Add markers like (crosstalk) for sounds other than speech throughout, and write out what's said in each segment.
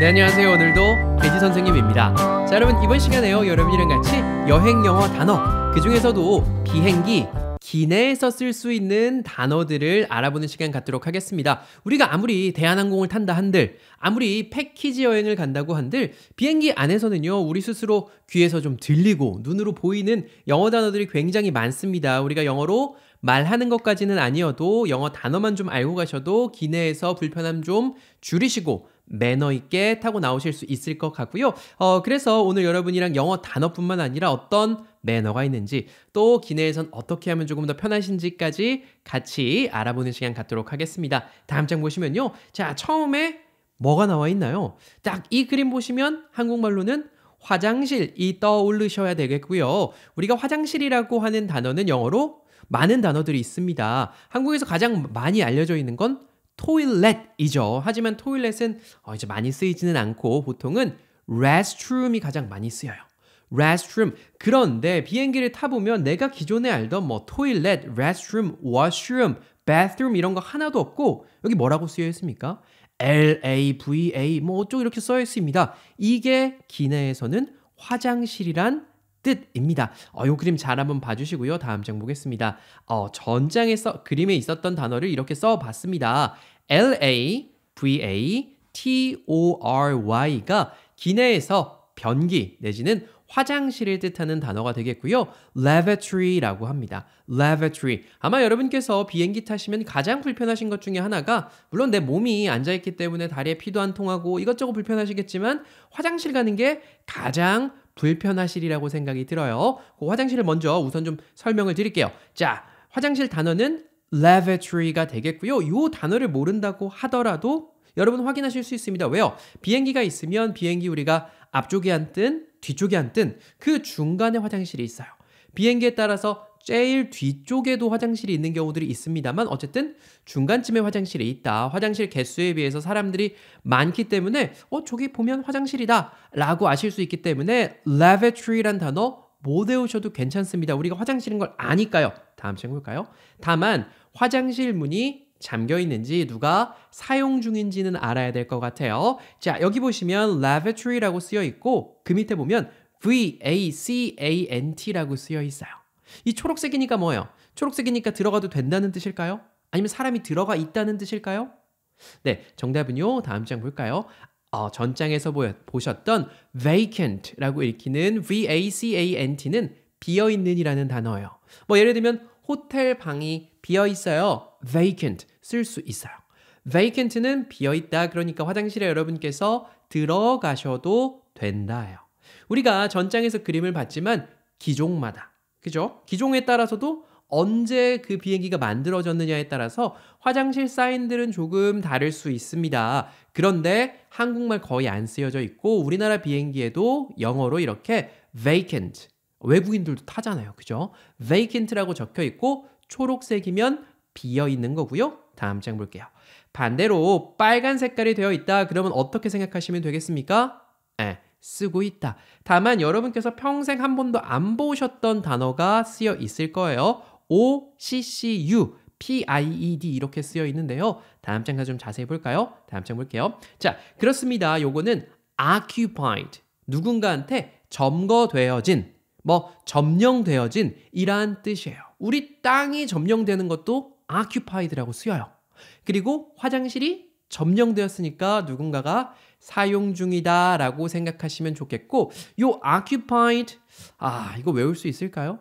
네 안녕하세요 오늘도 돼지 선생님입니다 자 여러분 이번 시간에요 여러분이랑 같이 여행 영어 단어 그 중에서도 비행기 기내에서 쓸 수 있는 단어들을 알아보는 시간 갖도록 하겠습니다. 우리가 아무리 대한항공을 탄다 한들, 아무리 패키지 여행을 간다고 한들, 비행기 안에서는요, 우리 스스로 귀에서 좀 들리고 눈으로 보이는 영어 단어들이 굉장히 많습니다. 우리가 영어로 말하는 것까지는 아니어도 영어 단어만 좀 알고 가셔도 기내에서 불편함 좀 줄이시고 매너 있게 타고 나오실 수 있을 것 같고요. 어, 그래서 오늘 여러분이랑 영어 단어뿐만 아니라 어떤 매너가 있는지 또 기내에선 어떻게 하면 조금 더 편하신지까지 같이 알아보는 시간 갖도록 하겠습니다. 다음 장 보시면요. 자, 처음에 뭐가 나와 있나요? 딱 이 그림 보시면 한국말로는 화장실이 떠오르셔야 되겠고요. 우리가 화장실이라고 하는 단어는 영어로 많은 단어들이 있습니다. 한국에서 가장 많이 알려져 있는 건 toilet이죠. 하지만 toilet은 어, 이제 많이 쓰이지는 않고 보통은 restroom이 가장 많이 쓰여요. restroom. 그런데 비행기를 타보면 내가 기존에 알던 뭐 toilet, restroom, washroom, bathroom 이런 거 하나도 없고 여기 뭐라고 쓰여 있습니까? LAVA 뭐 어쩌고 이렇게 써 있습니다. 이게 기내에서는 화장실이란 뜻입니다. 어, 요 그림 잘 한번 봐주시고요. 다음 장 보겠습니다. 어, 전장에서 그림에 있었던 단어를 이렇게 써봤습니다. LAVATORY가 기내에서 변기 내지는 화장실을 뜻하는 단어가 되겠고요. lavatory라고 합니다. lavatory. 아마 여러분께서 비행기 타시면 가장 불편하신 것 중에 하나가 물론 내 몸이 앉아 있기 때문에 다리에 피도 안 통하고 이것저것 불편하시겠지만 화장실 가는 게 가장 불편하시리라고 생각이 들어요. 그 화장실을 먼저 우선 좀 설명을 드릴게요. 자, 화장실 단어는 lavatory가 되겠고요. 이 단어를 모른다고 하더라도 여러분 확인하실 수 있습니다. 왜요? 비행기가 있으면 비행기 우리가 앞쪽에 앉든 뒤쪽에 앉든 그 중간에 화장실이 있어요. 비행기에 따라서 제일 뒤쪽에도 화장실이 있는 경우들이 있습니다만 어쨌든 중간쯤에 화장실이 있다. 화장실 개수에 비해서 사람들이 많기 때문에 어 저기 보면 화장실이다 라고 아실 수 있기 때문에 lavatory란 단어 못 외우셔도 괜찮습니다. 우리가 화장실인 걸 아니까요. 다음 친구 볼까요? 다만 화장실 문이 잠겨 있는지 누가 사용 중인지는 알아야 될 것 같아요. 자, 여기 보시면 lavatory라고 쓰여 있고 그 밑에 보면 vacant라고 쓰여 있어요. 이 초록색이니까 뭐예요? 초록색이니까 들어가도 된다는 뜻일까요? 아니면 사람이 들어가 있다는 뜻일까요? 네, 정답은요. 다음 장 볼까요? 어, 전장에서 보, 보셨던 vacant라고 읽히는 vacant는 비어있는이라는 단어예요. 뭐 예를 들면 호텔 방이 비어 있어요. vacant 쓸 수 있어요. vacant는 비어 있다. 그러니까 화장실에 여러분께서 들어가셔도 된다예요. 우리가 전장에서 그림을 봤지만 기종마다 그죠? 기종에 따라서도 언제 그 비행기가 만들어졌느냐에 따라서 화장실 사인들은 조금 다를 수 있습니다. 그런데 한국말 거의 안 쓰여져 있고 우리나라 비행기에도 영어로 이렇게 vacant 외국인들도 타잖아요. 그죠? vacant라고 적혀 있고 초록색이면 비어 있는 거고요. 다음 장 볼게요. 반대로 빨간 색깔이 되어 있다. 그러면 어떻게 생각하시면 되겠습니까? 에, 예, 쓰고 있다. 다만 여러분께서 평생 한 번도 안 보셨던 단어가 쓰여 있을 거예요. O, C, C, U, P, I, E, D 이렇게 쓰여 있는데요. 다음 장가지좀 자세히 볼까요? 다음 장 볼게요. 자, 그렇습니다. 요거는 occupied 누군가한테 점거되어진 뭐 점령되어진 이란 뜻이에요. 우리 땅이 점령되는 것도 occupied라고 쓰여요. 그리고 화장실이 점령되었으니까 누군가가 사용 중이다라고 생각하시면 좋겠고 요 occupied 아 이거 외울 수 있을까요?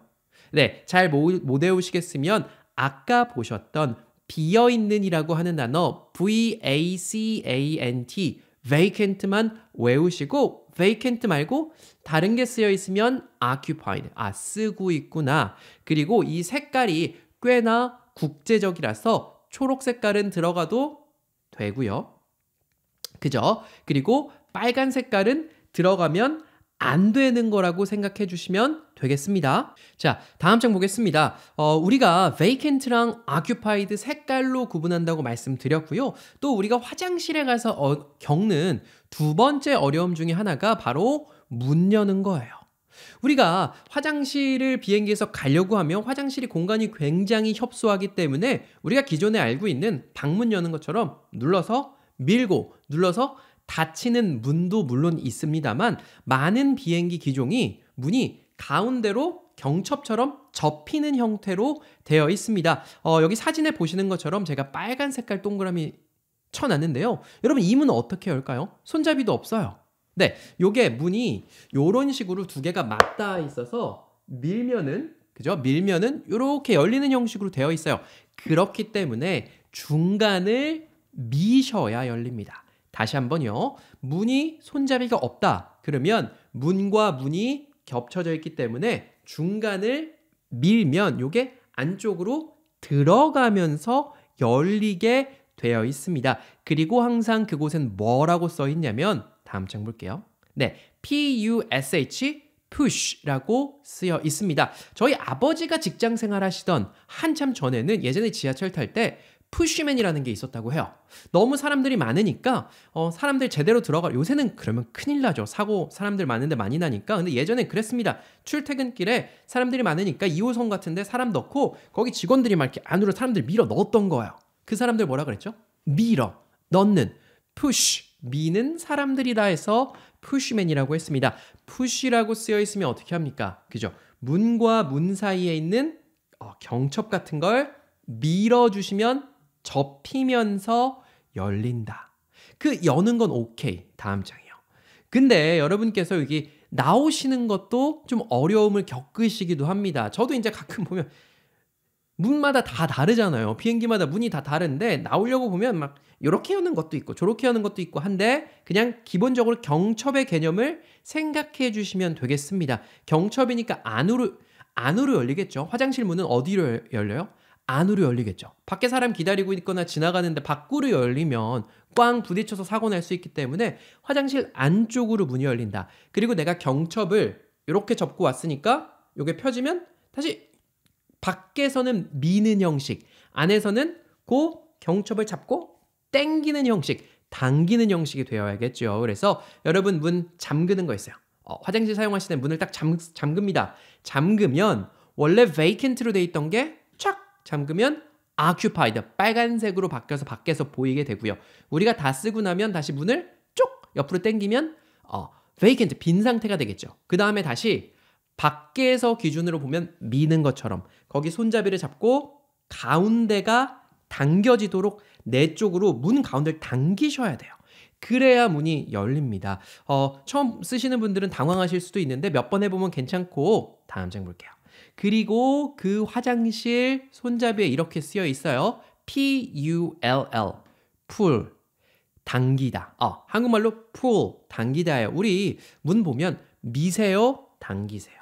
네, 잘 못 외우시겠으면 아까 보셨던 비어 있는이라고 하는 단어 V A C A N T vacant만 외우시고 vacant 말고 다른 게 쓰여 있으면 occupied. 아, 쓰고 있구나. 그리고 이 색깔이 꽤나 국제적이라서 초록 색깔은 들어가도 되고요. 그죠? 그리고 빨간 색깔은 들어가면 안 되는 거라고 생각해 주시면 되겠습니다. 자, 다음 장 보겠습니다. 어, 우리가 vacant랑 occupied 색깔로 구분한다고 말씀드렸고요. 또 우리가 화장실에 가서 어, 겪는 두 번째 어려움 중에 하나가 바로 문 여는 거예요. 우리가 화장실을 비행기에서 가려고 하면 화장실이 공간이 굉장히 협소하기 때문에 우리가 기존에 알고 있는 방문 여는 것처럼 눌러서 밀고 눌러서 닫히는 문도 물론 있습니다만 많은 비행기 기종이 문이 가운데로 경첩처럼 접히는 형태로 되어 있습니다. 어, 여기 사진에 보시는 것처럼 제가 빨간 색깔 동그라미 쳐놨는데요. 여러분 이 문은 어떻게 열까요? 손잡이도 없어요. 네, 요게 문이 이런 식으로 두 개가 맞닿아 있어서 밀면은 그죠? 밀면은 이렇게 열리는 형식으로 되어 있어요. 그렇기 때문에 중간을 미셔야 열립니다. 다시 한번요. 문이 손잡이가 없다. 그러면 문과 문이 겹쳐져 있기 때문에 중간을 밀면 요게 안쪽으로 들어가면서 열리게 되어 있습니다. 그리고 항상 그곳엔 뭐라고 써 있냐면 다음 장 볼게요. 네, P-U-S-H push라고 쓰여 있습니다. 저희 아버지가 직장 생활하시던 한참 전에는 예전에 지하철 탈때 푸쉬맨이라는 게 있었다고 해요. 너무 사람들이 많으니까 어, 사람들 제대로 들어가 요새는 그러면 큰일 나죠. 사고 사람들 많은데 많이 나니까. 근데 예전엔 그랬습니다. 출퇴근길에 사람들이 많으니까 2호선 같은데 사람 넣고 거기 직원들이 막 이렇게 안으로 사람들 밀어 넣었던 거예요. 그 사람들 뭐라 그랬죠? 밀어 넣는 푸쉬 미는 사람들이다 해서 푸쉬맨이라고 했습니다. 푸쉬라고 쓰여 있으면 어떻게 합니까? 그죠? 문과 문 사이에 있는 어, 경첩 같은 걸 밀어주시면 접히면서 열린다. 그 여는 건 오케이. 다음 장이요. 근데 여러분께서 여기 나오시는 것도 좀 어려움을 겪으시기도 합니다. 저도 이제 가끔 보면 문마다 다 다르잖아요. 비행기마다 문이 다 다른데 나오려고 보면 막 이렇게 여는 것도 있고 저렇게 여는 것도 있고 한데 그냥 기본적으로 경첩의 개념을 생각해 주시면 되겠습니다. 경첩이니까 안으로 안으로 열리겠죠. 화장실 문은 어디로 열려요? 안으로 열리겠죠. 밖에 사람 기다리고 있거나 지나가는데 밖으로 열리면 꽝 부딪혀서 사고 날 수 있기 때문에 화장실 안쪽으로 문이 열린다. 그리고 내가 경첩을 이렇게 접고 왔으니까 이게 펴지면 다시 밖에서는 미는 형식, 안에서는 고 경첩을 잡고 땡기는 형식, 당기는 형식이 되어야겠죠. 그래서 여러분 문 잠그는 거 있어요. 어, 화장실 사용하시는 문을 딱 잠, 잠깁니다. 잠그면 원래 vacant로 돼 있던 게 잠그면 occupied 빨간색으로 바뀌어서 밖에서 보이게 되고요. 우리가 다 쓰고 나면 다시 문을 쪽 옆으로 당기면 어, vacant 빈 상태가 되겠죠. 그 다음에 다시 밖에서 기준으로 보면 미는 것처럼 거기 손잡이를 잡고 가운데가 당겨지도록 내 쪽으로 문 가운데를 당기셔야 돼요. 그래야 문이 열립니다. 어, 처음 쓰시는 분들은 당황하실 수도 있는데 몇 번 해보면 괜찮고 다음 장 볼게요. 그리고 그 화장실 손잡이에 이렇게 쓰여 있어요. P-U-L-L. 풀. 당기다. 어, 한국말로 풀. 당기다예요. 우리 문 보면 미세요, 당기세요.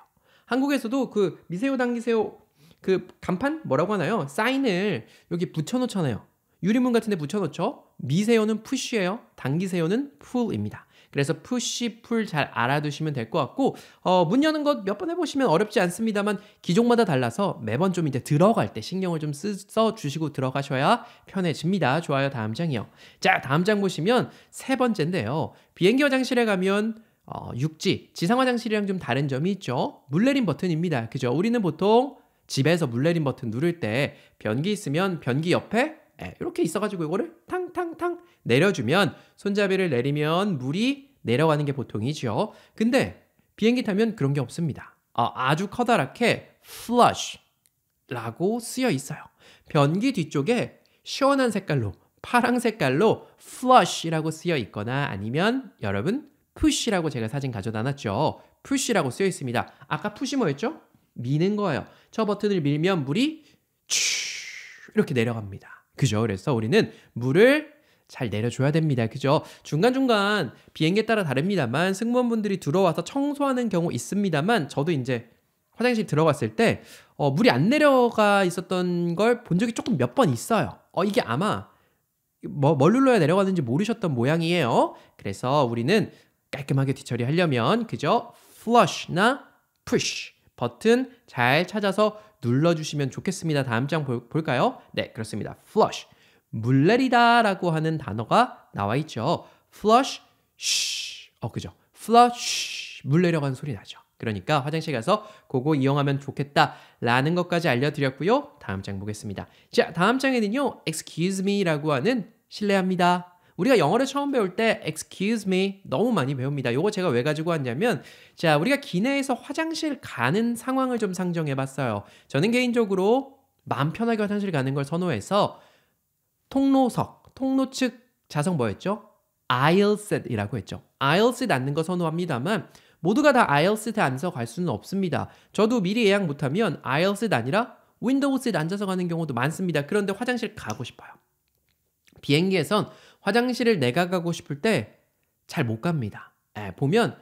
한국에서도 그 미세요, 당기세요 그 간판 뭐라고 하나요? 사인을 여기 붙여놓잖아요. 유리문 같은 데 붙여놓죠. 미세요는 푸쉬예요. 당기세요는 풀입니다. 그래서 푸시, 풀잘 알아두시면 될 것 같고 어, 문 여는 것 몇 번 해보시면 어렵지 않습니다만 기종마다 달라서 매번 좀 이제 들어갈 때 신경을 좀 써 주시고 들어가셔야 편해집니다. 좋아요. 다음 장이요. 자, 다음 장 보시면 세 번째인데요. 비행기 화장실에 가면 어, 육지, 지상 화장실이랑 좀 다른 점이 있죠. 물 내림 버튼입니다. 그죠? 우리는 보통 집에서 물 내림 버튼 누를 때 변기 있으면 변기 옆에 이렇게 있어가지고 이거를 탕탕탕 내려주면 손잡이를 내리면 물이 내려가는 게 보통이죠. 근데 비행기 타면 그런 게 없습니다. 아, 아주 커다랗게 flush라고 쓰여 있어요. 변기 뒤쪽에 시원한 색깔로 파랑 색깔로 f l u s h 라고 쓰여 있거나 아니면 여러분 push라고 제가 사진 가져다 놨죠. push라고 쓰여 있습니다. 아까 push 뭐였죠? 미는 거예요. 저 버튼을 밀면 물이 이렇게 내려갑니다. 그죠? 그래서 우리는 물을 잘 내려줘야 됩니다. 그죠? 중간중간 비행기에 따라 다릅니다만 승무원분들이 들어와서 청소하는 경우 있습니다만 저도 이제 화장실 들어갔을 때 어, 물이 안 내려가 있었던 걸 본 적이 조금 몇 번 있어요. 어, 이게 아마 뭐, 뭘 눌러야 내려가는지 모르셨던 모양이에요. 그래서 우리는 깔끔하게 뒤처리하려면 그죠? flush나 push 버튼 잘 찾아서 눌러주시면 좋겠습니다. 다음 장 볼, 볼까요? 네, 그렇습니다. flush. 물 내리다 라고 하는 단어가 나와 있죠. flush, 쉬. 어, 그죠. flush, 물 내려가는 소리 나죠. 그러니까 화장실 가서 그거 이용하면 좋겠다 라는 것까지 알려드렸고요. 다음 장 보겠습니다. 자, 다음 장에는요. excuse me 라고 하는 실례합니다 우리가 영어를 처음 배울 때 excuse me 너무 많이 배웁니다. 요거 제가 왜 가지고 왔냐면 자, 우리가 기내에서 화장실 가는 상황을 좀 상정해 봤어요. 저는 개인적으로 마음 편하게 화장실 가는 걸 선호해서 통로석, 통로 측 자석 뭐였죠? aisle set이라고 했죠. aisle set 앉는 거 선호합니다만 모두가 다 aisle set에 앉아서 갈 수는 없습니다. 저도 미리 예약 못하면 aisle set 아니라 윈도우 sit 앉아서 가는 경우도 많습니다. 그런데 화장실 가고 싶어요. 비행기에선 화장실을 내가 가고 싶을 때 잘 못 갑니다. 에, 예, 보면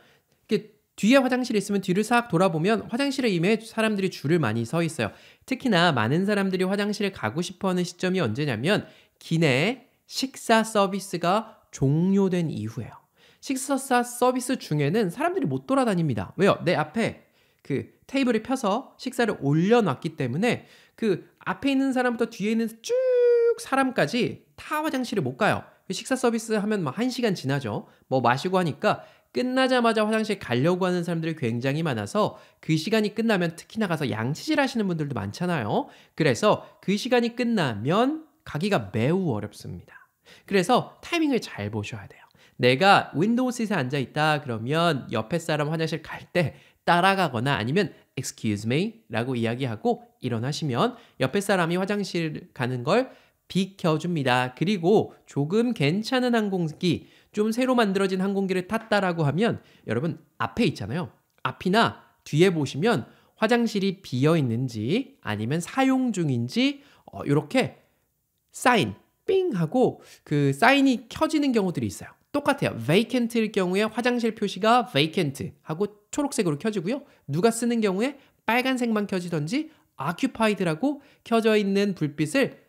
이렇게 뒤에 화장실이 있으면 뒤를 싹 돌아보면 화장실에 이미 사람들이 줄을 많이 서 있어요. 특히나 많은 사람들이 화장실에 가고 싶어하는 시점이 언제냐면 기내 식사 서비스가 종료된 이후에요 식사 서비스 중에는 사람들이 못 돌아다닙니다. 왜요? 내 앞에 그 테이블을 펴서 식사를 올려놨기 때문에 그 앞에 있는 사람부터 뒤에 있는 쭉 사람까지 다 화장실을 못 가요. 식사 서비스 하면 막 1시간 지나죠. 뭐 마시고 하니까 끝나자마자 화장실 가려고 하는 사람들이 굉장히 많아서 그 시간이 끝나면 특히 나가서 양치질 하시는 분들도 많잖아요. 그래서 그 시간이 끝나면 가기가 매우 어렵습니다. 그래서 타이밍을 잘 보셔야 돼요. 내가 윈도우 시에 앉아 있다 그러면 옆에 사람 화장실 갈 때 따라가거나 아니면 excuse me 라고 이야기하고 일어나시면 옆에 사람이 화장실 가는 걸 비켜줍니다. 그리고 조금 괜찮은 항공기, 좀 새로 만들어진 항공기를 탔다라고 하면 여러분 앞에 있잖아요. 앞이나 뒤에 보시면 화장실이 비어 있는지 아니면 사용 중인지 어, 이렇게 사인 삥 하고 그 사인이 켜지는 경우들이 있어요. 똑같아요. vacant일 경우에 화장실 표시가 vacant 하고 초록색으로 켜지고요. 누가 쓰는 경우에 빨간색만 켜지던지 occupied라고 켜져 있는 불빛을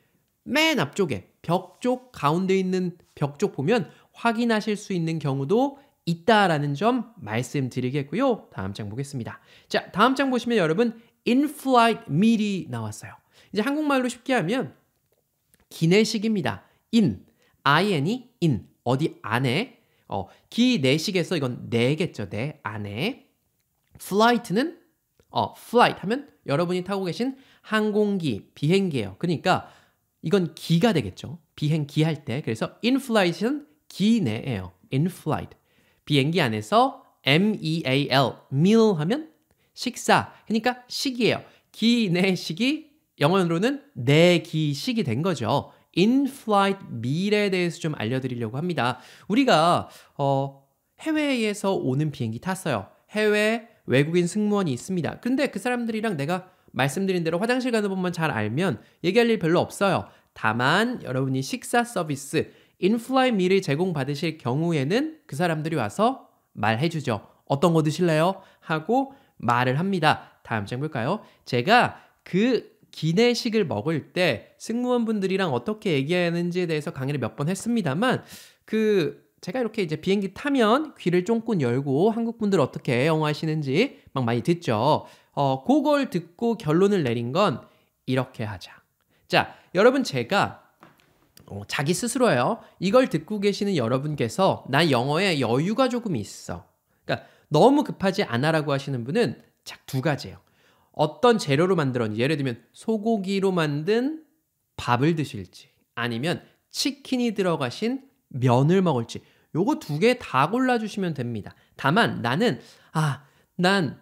맨 앞쪽에 벽 쪽 가운데 있는 벽 쪽 보면 확인하실 수 있는 경우도 있다라는 점 말씀드리겠고요. 다음 장 보겠습니다. 자, 다음 장 보시면 여러분 in-flight meal이 나왔어요. 이제 한국말로 쉽게 하면 기내식입니다. in, in이 in, 어디 안에 어, 기내식에서 이건 내겠죠. 내 안에 flight는 어, flight 하면 여러분이 타고 계신 항공기, 비행기예요. 그러니까 이건 기가 되겠죠. 비행기 할 때. 그래서 in-flight은 기 내예요. in-flight. 비행기 안에서 meal, meal 하면 식사. 그러니까 식이에요. 기내 식이 영어로는 내기식이 된 거죠. in-flight meal에 대해서 좀 알려드리려고 합니다. 우리가 어, 해외에서 오는 비행기 탔어요. 해외 외국인 승무원이 있습니다. 근데 그 사람들이랑 내가 말씀드린 대로 화장실 가는 법만 잘 알면 얘기할 일 별로 없어요. 다만 여러분이 식사 서비스 인플라이 미를 제공받으실 경우에는 그 사람들이 와서 말해 주죠. 어떤 거 드실래요? 하고 말을 합니다. 다음 장 볼까요? 제가 그 기내식을 먹을 때 승무원분들이랑 어떻게 얘기하는지에 대해서 강의를 몇 번 했습니다만 그 제가 이렇게 이제 비행기 타면 귀를 쫑긋 열고 한국분들 어떻게 영어하시는지 막 많이 듣죠. 어, 그걸 듣고 결론을 내린 건 이렇게 하자. 자, 여러분 제가 어, 자기 스스로요 이걸 듣고 계시는 여러분께서 나 영어에 여유가 조금 있어. 그러니까 너무 급하지 않아라고 하시는 분은 자 두 가지예요. 어떤 재료로 만들었는지 예를 들면 소고기로 만든 밥을 드실지 아니면 치킨이 들어가신 면을 먹을지 요거 두 개 다 골라주시면 됩니다. 다만 나는 아 난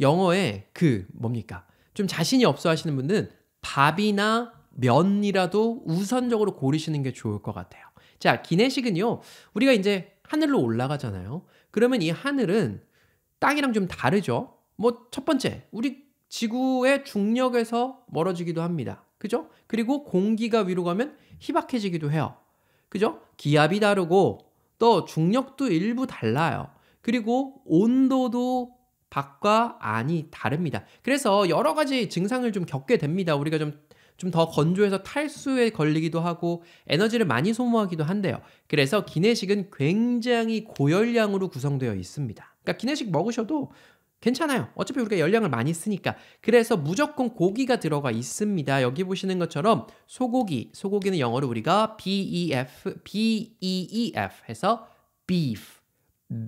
영어에 그 뭡니까 좀 자신이 없어 하시는 분은 밥이나 면이라도 우선적으로 고르시는 게 좋을 것 같아요. 자, 기내식은요, 우리가 이제 하늘로 올라가잖아요. 그러면 이 하늘은 땅이랑 좀 다르죠? 뭐, 첫 번째, 우리 지구의 중력에서 멀어지기도 합니다. 그죠? 그리고 공기가 위로 가면 희박해지기도 해요. 그죠? 기압이 다르고, 또 중력도 일부 달라요. 그리고 온도도 밖과 안이 다릅니다. 그래서 여러 가지 증상을 좀 겪게 됩니다. 우리가 좀 좀더 건조해서 탈수에 걸리기도 하고 에너지를 많이 소모하기도 한대요. 그래서 기내식은 굉장히 고열량으로 구성되어 있습니다. 그러니까 기내식 먹으셔도 괜찮아요. 어차피 우리가 열량을 많이 쓰니까. 그래서 무조건 고기가 들어가 있습니다. 여기 보시는 것처럼 소고기, 소고기는 영어로 우리가 BEF, BEEF 해서 beef,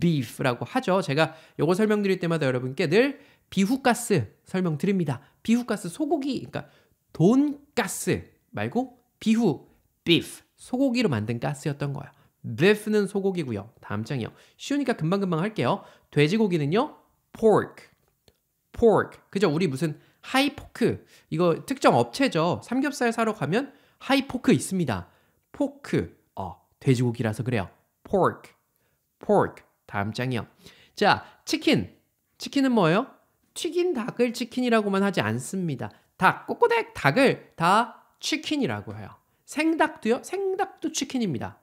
beef라고 하죠. 제가 요거 설명드릴 때마다 여러분께 늘 비후가스 설명드립니다. 비후가스 소고기, 그러니까 돈가스 말고 비후 beef 소고기로 만든 가스였던 거야. beef는 소고기고요. 다음 장이요. 쉬우니까 금방금방 할게요. 돼지고기는요. pork. pork. 그죠? 우리 무슨 하이포크 이거 특정 업체죠. 삼겹살 사러 가면 하이포크 있습니다. 포크. 어, 돼지고기라서 그래요. pork. pork. 다음 장이요. 자, 치킨. 치킨은 뭐예요? 튀긴 닭을 치킨이라고만 하지 않습니다. 닭, 꼬꼬댁 닭을 다 치킨이라고 해요. 생닭도요? 생닭도 치킨입니다.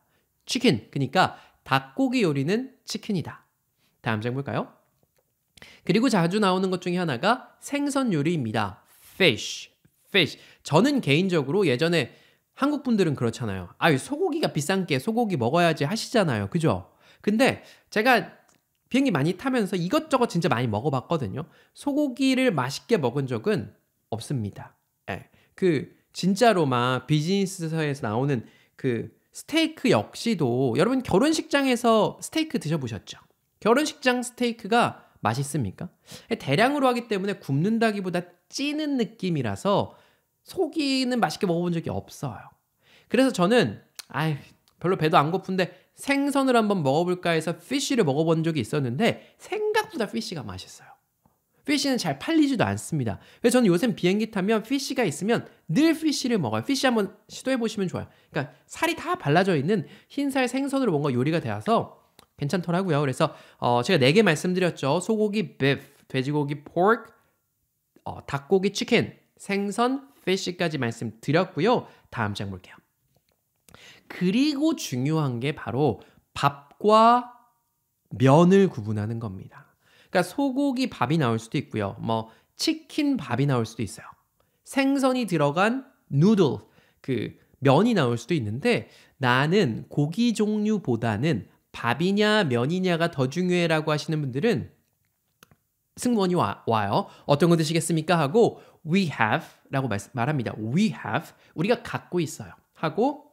치킨. 그러니까 닭고기 요리는 치킨이다. 다음 장 볼까요? 그리고 자주 나오는 것 중에 하나가 생선 요리입니다. fish. fish. 저는 개인적으로 예전에 한국 분들은 그렇잖아요. 아, 소고기가 비싼 게 소고기 먹어야지 하시잖아요. 그죠? 근데 제가 비행기 많이 타면서 이것저것 진짜 많이 먹어봤거든요. 소고기를 맛있게 먹은 적은 없습니다. 예. 그 진짜로 막 비즈니스에서 나오는 그 스테이크 역시도 여러분 결혼식장에서 스테이크 드셔보셨죠? 결혼식장 스테이크가 맛있습니까? 대량으로 하기 때문에 굽는다기보다 찌는 느낌이라서 속이는 맛있게 먹어본 적이 없어요. 그래서 저는 아유 별로 배도 안 고픈데 생선을 한번 먹어볼까 해서 피쉬를 먹어본 적이 있었는데 생각보다 피쉬가 맛있어요. 피쉬는 잘 팔리지도 않습니다. 그래서 저는 요새 비행기 타면 피쉬가 있으면 늘 피쉬를 먹어요. 피쉬 한번 시도해 보시면 좋아요. 그러니까 살이 다 발라져 있는 흰살 생선으로 뭔가 요리가 되어서 괜찮더라고요. 그래서 어, 제가 네 개 말씀드렸죠. 소고기 beef, 돼지고기 pork, 어, 닭고기 chicken, 생선 f i 까지 말씀드렸고요. 다음 장 볼게요. 그리고 중요한 게 바로 밥과 면을 구분하는 겁니다. 그러니까 소고기 밥이 나올 수도 있고요. 뭐 치킨 밥이 나올 수도 있어요. 생선이 들어간 누들 그 면이 나올 수도 있는데 나는 고기 종류보다는 밥이냐 면이냐가 더 중요해라고 하시는 분들은 승무원이 와, 와요. 어떤 거 드시겠습니까? 하고 we have라고 말, 말합니다. we have 우리가 갖고 있어요. 하고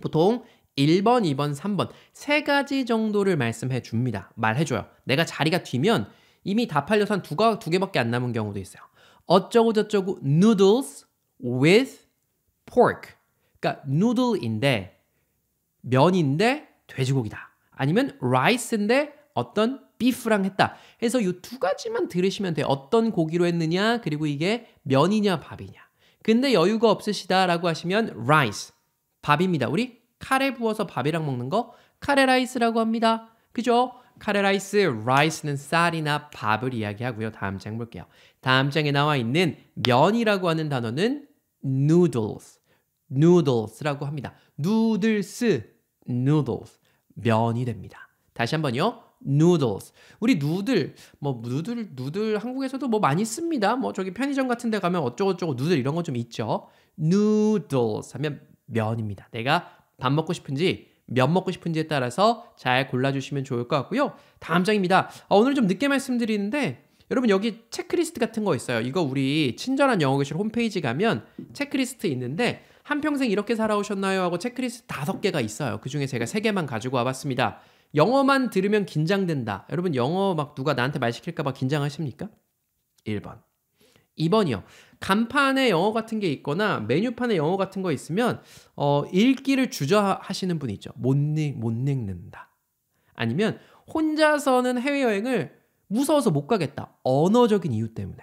보통 1번, 2번, 3번 세 가지 정도를 말씀해 줍니다. 말해 줘요. 내가 자리가 뒤면 이미 다 팔려서 한 두, 개밖에 안 남은 경우도 있어요. 어쩌고 저쩌고 noodles with pork. 그러니까 noodle인데 면인데 돼지고기다. 아니면 rice인데 어떤 beef랑 했다. 해서 이 두 가지만 들으시면 돼요. 어떤 고기로 했느냐, 그리고 이게 면이냐 밥이냐. 근데 여유가 없으시다라고 하시면 rice 밥입니다. 우리 카레 부어서 밥이랑 먹는 거 카레라이스라고 합니다. 그죠? 카레라이스, 라이스는 쌀이나 밥을 이야기하고요. 다음 장 볼게요. 다음 장에 나와 있는 면이라고 하는 단어는 noodles, noodles라고 합니다. noodles, noodles, 면이 됩니다. 다시 한번요. noodles. 우리 누들 뭐 누들 누들 한국에서도 뭐 많이 씁니다. 뭐 저기 편의점 같은 데 가면 어쩌고저쩌고 누들 이런 거 좀 있죠. noodles 하면 면입니다. 내가 밥 먹고 싶은지 면 먹고 싶은지에 따라서 잘 골라주시면 좋을 것 같고요. 다음 장입니다. 어, 오늘 좀 늦게 말씀드리는데 여러분 여기 체크리스트 같은 거 있어요. 이거 우리 친절한 영어교실 홈페이지 가면 체크리스트 있는데 한평생 이렇게 살아오셨나요? 하고 체크리스트 다섯 개가 있어요. 그 중에 제가 세 개만 가지고 와봤습니다. 영어만 들으면 긴장된다. 여러분 영어 막 누가 나한테 말 시킬까 봐 긴장하십니까? 1번 2번이요. 간판에 영어 같은 게 있거나 메뉴판에 영어 같은 거 있으면 어, 읽기를 주저하시는 분이 있죠. 못, 읽, 못 읽는다. 아니면 혼자서는 해외여행을 무서워서 못 가겠다. 언어적인 이유 때문에.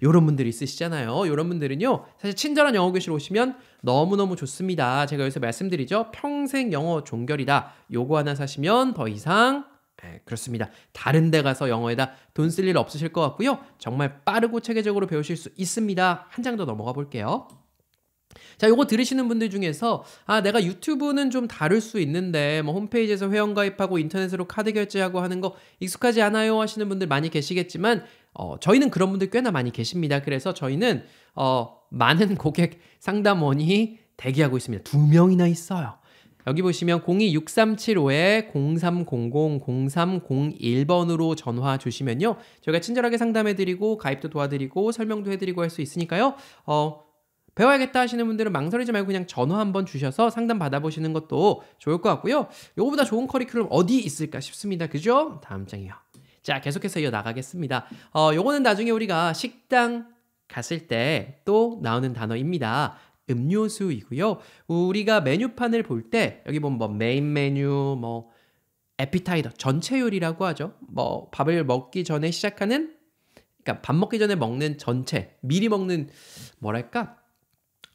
이런 분들이 있으시잖아요. 이런 분들은요. 사실 친절한 영어 교실 오시면 너무너무 좋습니다. 제가 여기서 말씀드리죠. 평생 영어 종결이다. 요거 하나 사시면 더 이상 네, 그렇습니다. 다른 데 가서 영어에다 돈 쓸 일 없으실 것 같고요. 정말 빠르고 체계적으로 배우실 수 있습니다. 한 장 더 넘어가 볼게요. 자, 요거 들으시는 분들 중에서 아, 내가 유튜브는 좀 다룰 수 있는데 뭐 홈페이지에서 회원 가입하고 인터넷으로 카드 결제하고 하는 거 익숙하지 않아요 하시는 분들 많이 계시겠지만 어, 저희는 그런 분들 꽤나 많이 계십니다. 그래서 저희는 어, 많은 (laughs) 고객 상담원이 대기하고 있습니다. 두 명이나 있어요. 여기 보시면 0 2 6 3 7 5 0300-0301번으로 전화 주시면요. 저희가 친절하게 상담해드리고 가입도 도와드리고 설명도 해드리고 할 수 있으니까요. 어, 배워야겠다 하시는 분들은 망설이지 말고 그냥 전화 한번 주셔서 상담 받아보시는 것도 좋을 것 같고요. 이거보다 좋은 커리큘럼 어디 있을까 싶습니다. 그죠? 다음 장이요. 자, 계속해서 이어나가겠습니다. 어, 요거는 나중에 우리가 식당 갔을 때 또 나오는 단어입니다. 음료수이고요. 우리가 메뉴판을 볼 때 여기 보면 뭐 메인 메뉴, 뭐 에피타이더, 전체 요리라고 하죠. 뭐 밥을 먹기 전에 시작하는 그러니까 밥 먹기 전에 먹는 전체, 미리 먹는 뭐랄까?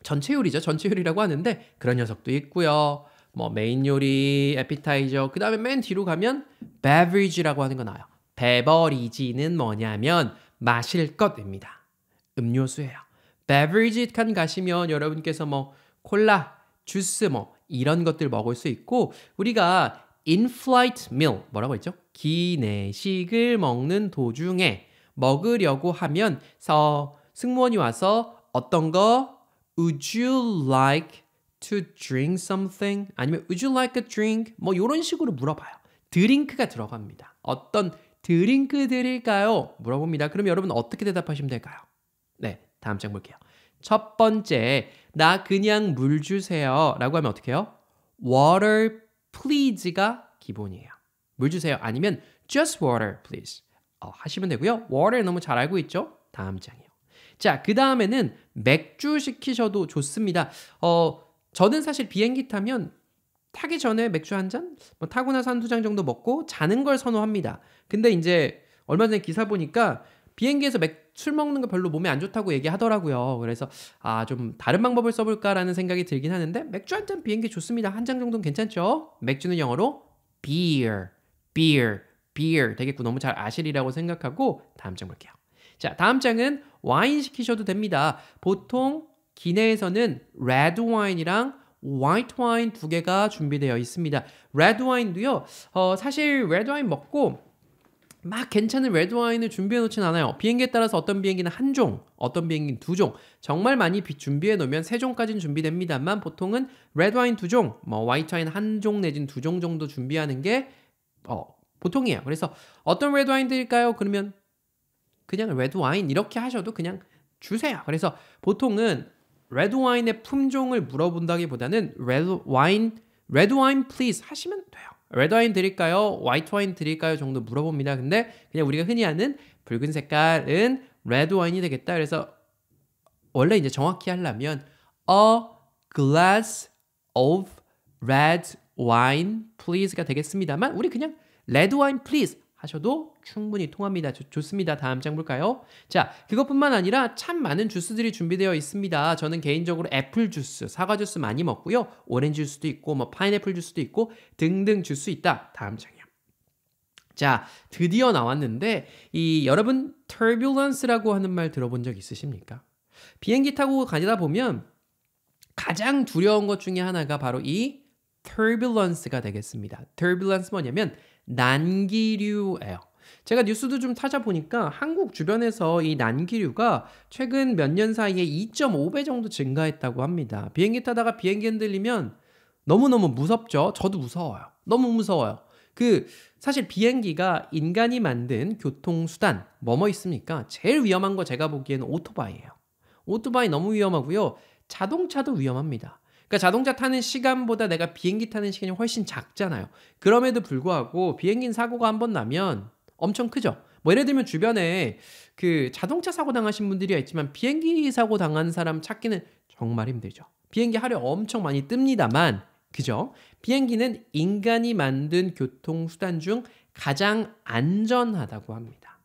전체 요리죠. 전체 요리라고 하는데 그런 녀석도 있고요. 뭐 메인 요리, 에피타이저, 그다음에 맨 뒤로 가면 beverage라고 하는 거 나와요. 베버리지는 뭐냐면 마실 것입니다. 음료수예요. beverage 칸 가시면 여러분께서 뭐 콜라, 주스 뭐 이런 것들 먹을 수 있고 우리가 in-flight meal 뭐라고 했죠? 기내식을 먹는 도중에 먹으려고 하면 서 승무원이 와서 어떤 거 would you like to drink something 아니면 would you like a drink 뭐 이런 식으로 물어봐요. 드링크가 들어갑니다. 어떤 드링크 드릴까요? 물어봅니다. 그럼 여러분 어떻게 대답하시면 될까요? 다음 장 볼게요. 첫 번째, 나 그냥 물 주세요. 라고 하면 어떻게 해요? water please가 기본이에요. 물 주세요. 아니면 just water please. 어, 하시면 되고요. water 너무 잘 알고 있죠? 다음 장이요. 자, 그 다음에는 맥주 시키셔도 좋습니다. 어, 저는 사실 비행기 타면 타기 전에 맥주 한 잔? 뭐 타고 나서 한두 잔 정도 먹고 자는 걸 선호합니다. 근데 이제 얼마 전에 기사 보니까 비행기에서 맥주 술 먹는 거 별로 몸에 안 좋다고 얘기하더라고요. 그래서 아 좀 다른 방법을 써볼까라는 생각이 들긴 하는데 맥주 한 잔 비행기 좋습니다. 한 잔 정도는 괜찮죠? 맥주는 영어로 beer, beer, beer 되겠고 너무 잘 아시리라고 생각하고 다음 장 볼게요. 자 다음 장은 와인 시키셔도 됩니다. 보통 기내에서는 레드 와인이랑 화이트 와인 두 개가 준비되어 있습니다. 레드 와인도요. 어, 사실 레드 와인 먹고 막 괜찮은 레드 와인을 준비해 놓진 않아요. 비행기에 따라서 어떤 비행기는 한 종, 어떤 비행기는 두 종, 정말 많이 준비해 놓으면 세 종까지는 준비됩니다만 보통은 레드 와인 두 종, 뭐 화이트 와인 한 종 내진 두 종 정도 준비하는 게 어, 보통이에요. 그래서 어떤 레드 와인 들일까요 그러면 그냥 레드 와인 이렇게 하셔도 그냥 주세요. 그래서 보통은 레드 와인의 품종을 물어본다기보다는 레드 와인 레드 와인 플리즈 하시면 돼요. 레드와인 드릴까요? 화이트와인 드릴까요? 정도 물어봅니다. 근데 그냥 우리가 흔히 아는 붉은 색깔은 레드와인이 되겠다. 그래서 원래 이제 정확히 하려면 a glass of red wine please가 되겠습니다만 우리 그냥 레드 와인 i n e please 하셔도 충분히 통합니다. 좋, 습니다 다음 장 볼까요? 자, 그것뿐만 아니라 참 많은 주스들이 준비되어 있습니다. 저는 개인적으로 애플 주스, 사과 주스 많이 먹고요. 오렌지 주스도 있고 뭐 파인애플 주스도 있고 등등 주스 있다. 다음 장이요. 자, 드디어 나왔는데 이 여러분 turbulence라고 하는 말 들어본 적 있으십니까? 비행기 타고 가다 보면 가장 두려운 것 중에 하나가 바로 이 turbulence가 되겠습니다. turbulence 뭐냐면 난기류예요. 제가 뉴스도 좀 찾아보니까 한국 주변에서 이 난기류가 최근 몇 년 사이에 2.5배 정도 증가했다고 합니다. 비행기 타다가 비행기 흔들리면 너무너무 무섭죠? 저도 무서워요. 너무 무서워요. 그 사실 비행기가 인간이 만든 교통수단 뭐뭐 있습니까? 제일 위험한 거 제가 보기에는 오토바이예요. 오토바이 너무 위험하고요. 자동차도 위험합니다. 그러니까 자동차 타는 시간보다 내가 비행기 타는 시간이 훨씬 작잖아요. 그럼에도 불구하고 비행기 사고가 한 번 나면 엄청 크죠. 뭐 예를 들면 주변에 그 자동차 사고 당하신 분들이 있지만 비행기 사고 당한 사람 찾기는 정말 힘들죠. 비행기 하루 에 엄청 많이 뜹니다만 그죠? 비행기는 인간이 만든 교통수단 중 가장 안전하다고 합니다.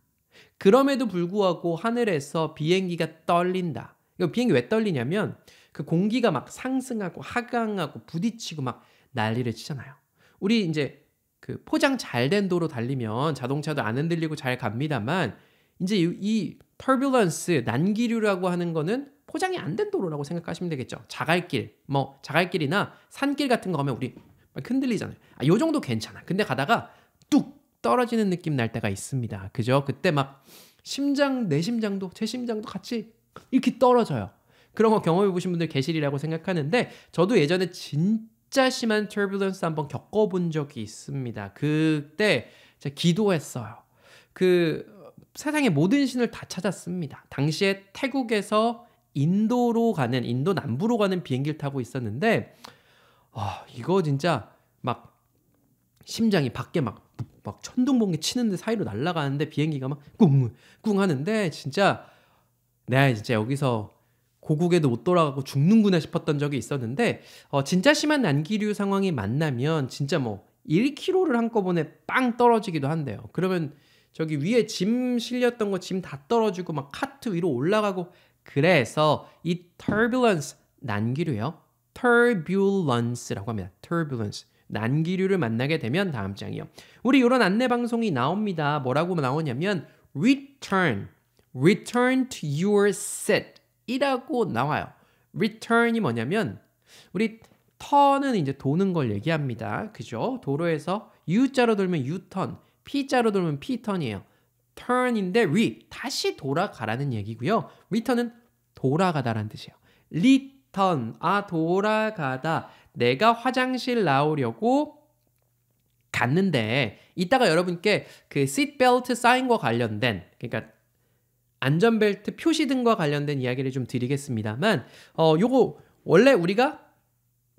그럼에도 불구하고 하늘에서 비행기가 떨린다. 이거 비행기 왜 떨리냐면 그 공기가 막 상승하고 하강하고 부딪히고 막 난리를 치잖아요. 우리 이제 그 포장 잘 된 도로 달리면 자동차도 안 흔들리고 잘 갑니다만 이제 이, 이 터뷸런스 난기류라고 하는 거는 포장이 안 된 도로라고 생각하시면 되겠죠. 자갈길, 뭐 자갈길이나 산길 같은 거하면 우리 막 흔들리잖아요. 아, 요 정도 괜찮아. 근데 가다가 뚝 떨어지는 느낌 날 때가 있습니다. 그죠? 그때 막 심장 내 심장도 제 심장도 같이 이렇게 떨어져요. 그런 거 경험해 보신 분들 계시리라고 생각하는데 저도 예전에 진짜 심한 터뷸런스 한번 겪어본 적이 있습니다. 그때 제가 기도했어요. 그 세상의 모든 신을 다 찾았습니다. 당시에 태국에서 인도로 가는 인도 남부로 가는 비행기를 타고 있었는데 아 이거 진짜 막 심장이 밖에 막막 막 천둥번개 치는데 사이로 날아가는데 비행기가 막 꿍꿍 하는데 진짜 내가 진짜 여기서 고국에도 못 돌아가고 죽는구나 싶었던 적이 있었는데 어, 진짜 심한 난기류 상황이 만나면 진짜 뭐 1kg를 한꺼번에 빵 떨어지기도 한대요. 그러면 저기 위에 짐 실렸던 거 짐 다 떨어지고 막 카트 위로 올라가고 그래서 이 turbulence 난기류요. turbulence라고 합니다. turbulence. 난기류를 만나게 되면 다음 장이요. 우리 이런 안내 방송이 나옵니다. 뭐라고 나오냐면 return return to your seat 이라고 나와요. return이 뭐냐면 우리 턴은 이제 도는 걸 얘기합니다. 그죠? 도로에서 U자로 돌면 U턴, P자로 돌면 P턴이에요. turn인데 re 다시 돌아가라는 얘기고요. return은 돌아가다라는 뜻이에요. return 아 돌아가다 내가 화장실 나오려고 갔는데 이따가 여러분께 그 seatbelt 사인과 관련된 그러니까 안전벨트 표시 등과 관련된 이야기를 좀 드리겠습니다만 어 요거 원래 우리가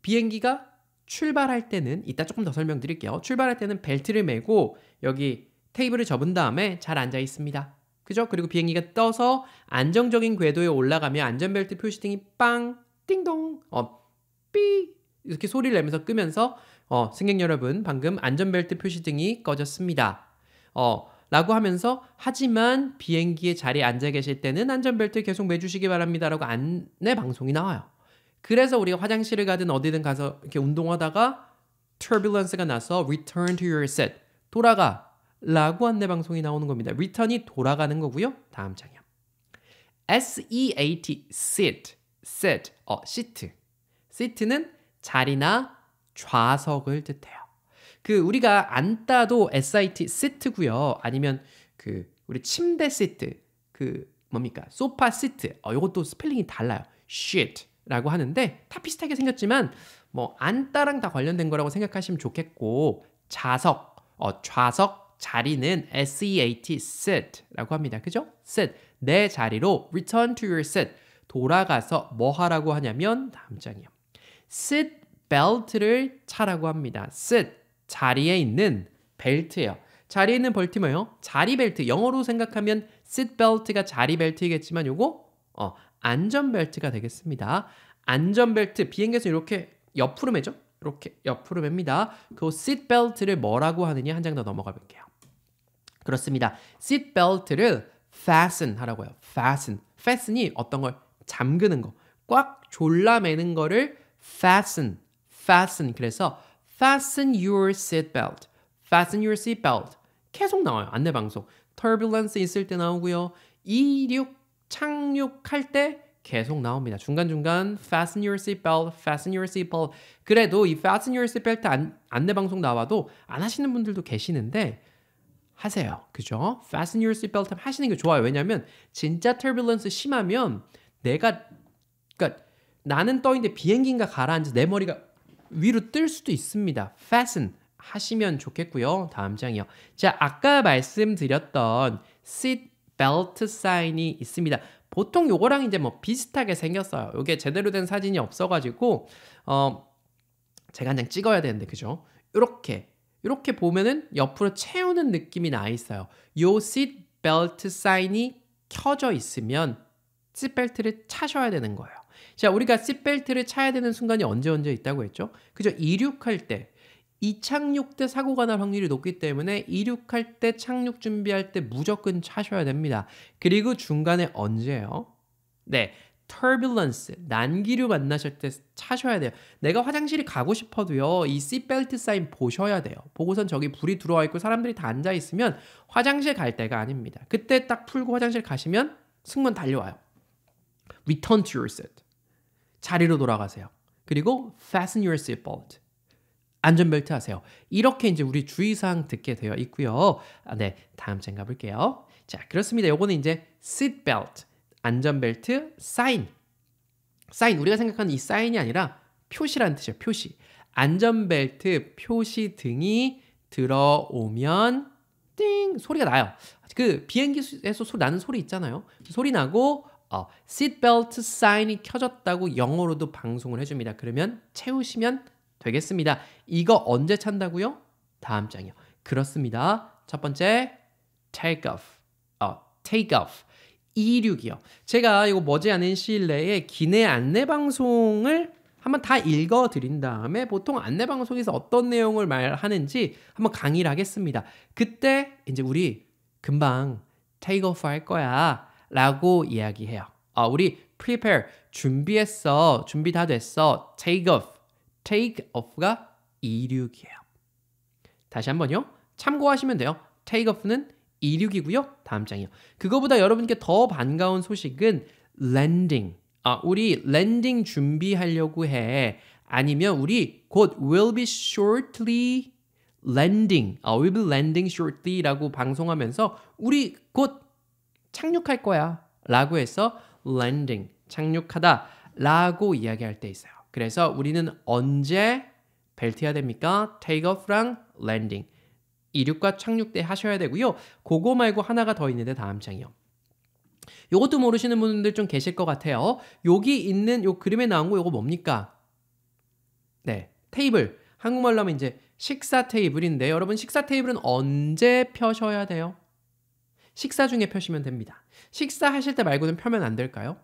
비행기가 출발할 때는 이따 조금 더 설명드릴게요. 출발할 때는 벨트를 매고 여기 테이블을 접은 다음에 잘 앉아 있습니다. 그죠? 그리고 비행기가 떠서 안정적인 궤도에 올라가면 안전벨트 표시등이 빵 띵동 어삐 이렇게 소리를 내면서 끄면서 어 승객 여러분 방금 안전벨트 표시등이 꺼졌습니다. 어 라고 하면서 하지만 비행기에 자리에 앉아 계실 때는 안전벨트 계속 매주시기 바랍니다 라고 안내 방송이 나와요. 그래서 우리가 화장실을 가든 어디든 가서 이렇게 운동하다가 turbulence가 나서 return to your s e t 돌아가 라고 안내 방송이 나오는 겁니다. return이 돌아가는 거고요. 다음 장이요. S-E-A-T sit sit 어 시트 s e t 시트는 어, 자리나 좌석을 뜻해요. 그 우리가 앉다도 sit 시트고요 아니면 그 우리 침대 시트 그 뭡니까 소파 시트 어 이것도 스펠링이 달라요. shit라고 하는데 다 비슷하게 생겼지만 뭐 앉다랑 다 관련된 거라고 생각하시면 좋겠고 좌석 어 좌석 자리는 SEAT sit라고 합니다. 그죠? sit 내 자리로 return to your seat 돌아가서 뭐 하라고 하냐면 다음 장이요. sit b e l t 를 차라고 합니다. sit 자리에 있는 벨트예요. 자리에 있는 벨트면요. 자리 벨트. 영어로 생각하면 sit belt가 자리 벨트이겠지만 요거 어, 안전 벨트가 되겠습니다. 안전 벨트 비행기에서 이렇게 옆으로 매죠. 이렇게 옆으로 맵니다. 그 sit belt를 뭐라고 하느냐 한 장 더 넘어가 볼게요. 그렇습니다. sit belt를 fasten 하라고 해요. fasten. fasten이 어떤 걸 잠그는 거. 꽉 졸라매는 거를 fasten. fasten. 그래서 Fasten your seatbelt. Fasten your seatbelt. 계속 나와요. 안내 방송. Turbulence 있을 때 나오고요. 이륙, 착륙할 때 계속 나옵니다. 중간중간 fasten your seatbelt, fasten your seatbelt. 그래도 이 fasten your seatbelt 안, 안내 방송 나와도 안 하시는 분들도 계시는데 하세요. 그죠? fasten your seatbelt 하시는 게 좋아요. 왜냐면 진짜 turbulence 심하면 내가 그러니까 나는 떠 있는데 비행기인가 가라앉아 내 머리가 위로 뜰 수도 있습니다. fasten 하시면 좋겠고요. 다음 장이요. 자, 아까 말씀드렸던 seat belt sign이 있습니다. 보통 요거랑 이제 뭐 비슷하게 생겼어요. 요게 제대로 된 사진이 없어가지고 어 제가 한장 찍어야 되는데 그죠? 이렇게 이렇게 보면은 옆으로 채우는 느낌이 나 있어요. 요 seat belt sign이 켜져 있으면 시트벨트를 차셔야 되는 거예요. 자, 우리가 시트벨트를 차야 되는 순간이 언제 언제 있다고 했죠? 그죠? 이륙할 때. 이착륙 때 사고가 날 확률이 높기 때문에 이륙할 때 착륙 준비할 때 무조건 차셔야 됩니다. 그리고 중간에 언제요? 네, turbulence, 난기류 만나실 때 차셔야 돼요. 내가 화장실에 가고 싶어도요, 이 시벨트 사인 보셔야 돼요. 보고선 저기 불이 들어와 있고 사람들이 다 앉아 있으면 화장실 갈 때가 아닙니다. 그때 딱 풀고 화장실 가시면 승무원 달려와요. Return to your seat. 자리로 돌아가세요. 그리고 fasten your seatbelt. 안전벨트 하세요. 이렇게 이제 우리 주의사항 듣게 되어 있고요. 아, 네, 다음 장가 볼게요. 자, 그렇습니다. 요거는 이제 seatbelt, 안전벨트, sign. sign, 우리가 생각하는 이 s i g n 이 아니라 표시라는 뜻이에요. 표시. 안전벨트, 표시 등이 들어오면 띵 소리가 나요. 그 비행기에서 소리 나는 소리 있잖아요. 소리 나고 어, seatbelt sign이 켜졌다고 영어로도 방송을 해줍니다. 그러면 채우시면 되겠습니다. 이거 언제 찬다고요? 다음 장이요. 그렇습니다. 첫 번째 take off, 어, take off. 이륙이요. 제가 이거 머지않은 시일 내에 기내 안내 방송을 한번 다 읽어 드린 다음에 보통 안내 방송에서 어떤 내용을 말하는지 한번 강의를 하겠습니다. 그때 이제 우리 금방 take off 할 거야. 라고 이야기해요. 어, 우리 prepare, 준비했어, 준비 다 됐어, take off. take off가 이륙이에요. 다시 한번요. 참고하시면 돼요. take off는 이륙이고요. 다음 장이요. 그거보다 여러분께 더 반가운 소식은 landing. 아, 우리 landing 준비하려고 해. 아니면 우리 곧 will be shortly landing. 아, will be landing shortly라고 방송하면서 우리 곧 착륙할 거야. 라고 해서 landing, 착륙하다 라고 이야기할 때 있어요. 그래서 우리는 언제 벨트해야 됩니까? take off랑 landing. 이륙과 착륙 때 하셔야 되고요. 그거 말고 하나가 더 있는데 다음 장이요. 요것도 모르시는 분들 좀 계실 것 같아요. 여기 있는 요 그림에 나온 거 요거 뭡니까? 네, 테이블. 한국말로 하면 이제 식사 테이블인데 여러분 식사 테이블은 언제 펴셔야 돼요? 식사 중에 펴시면 됩니다. 식사하실 때 말고는 펴면 안 될까요?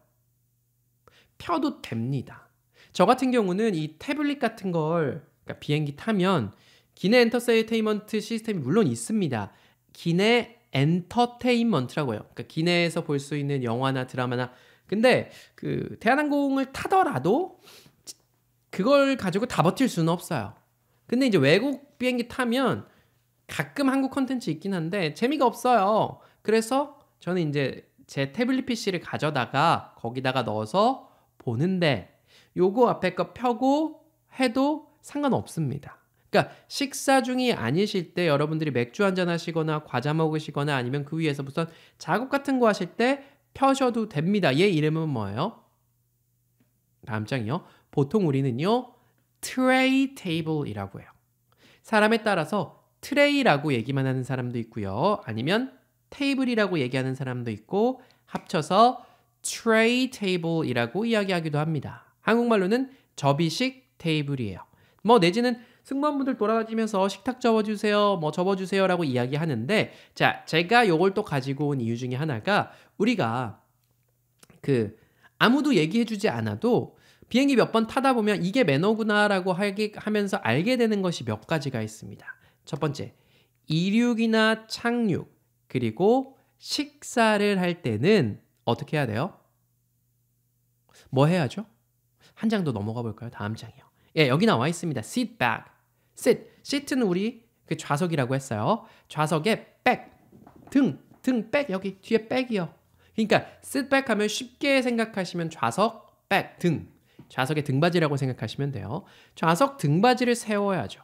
펴도 됩니다. 저 같은 경우는 이 태블릿 같은 걸 그러니까 비행기 타면 기내 엔터테인먼트 시스템이 물론 있습니다. 기내 엔터테인먼트라고 해요. 그러니까 기내에서 볼 수 있는 영화나 드라마나 근데 그 대한항공을 타더라도 그걸 가지고 다 버틸 수는 없어요. 근데 이제 외국 비행기 타면 가끔 한국 컨텐츠 있긴 한데 재미가 없어요. 그래서 저는 이제 제 태블릿 PC를 가져다가 거기다가 넣어서 보는데 요거 앞에 거 펴고 해도 상관없습니다. 그러니까 식사 중이 아니실 때 여러분들이 맥주 한잔 하시거나 과자 먹으시거나 아니면 그 위에서 무슨 작업 같은 거 하실 때 펴셔도 됩니다. 얘 이름은 뭐예요? 다음 장이요. 보통 우리는요. 트레이 테이블이라고 해요. 사람에 따라서 트레이라고 얘기만 하는 사람도 있고요. 아니면 테이블이라고 얘기하는 사람도 있고 합쳐서 트레이 테이블이라고 이야기하기도 합니다. 한국말로는 접이식 테이블이에요. 뭐 내지는 승무원분들 돌아다니면서 식탁 접어주세요, 뭐 접어주세요라고 이야기하는데 자 제가 요걸 또 가지고 온 이유 중에 하나가 우리가 그 아무도 얘기해주지 않아도 비행기 몇 번 타다 보면 이게 매너구나라고 하기, 하면서 알게 되는 것이 몇 가지가 있습니다. 첫 번째, 이륙이나 착륙, 그리고 식사를 할 때는 어떻게 해야 돼요? 뭐 해야죠? 한 장 더 넘어가 볼까요? 다음 장이요. 예, 여기 나와 있습니다. sit back. sit. sit는 우리 그 좌석이라고 했어요. 좌석에 back. 등, 등, back. 여기 뒤에 back이요. 그러니까 sit back 하면 쉽게 생각하시면 좌석, back, 등. 좌석의 등받이라고 생각하시면 돼요. 좌석 등받이를 세워야죠.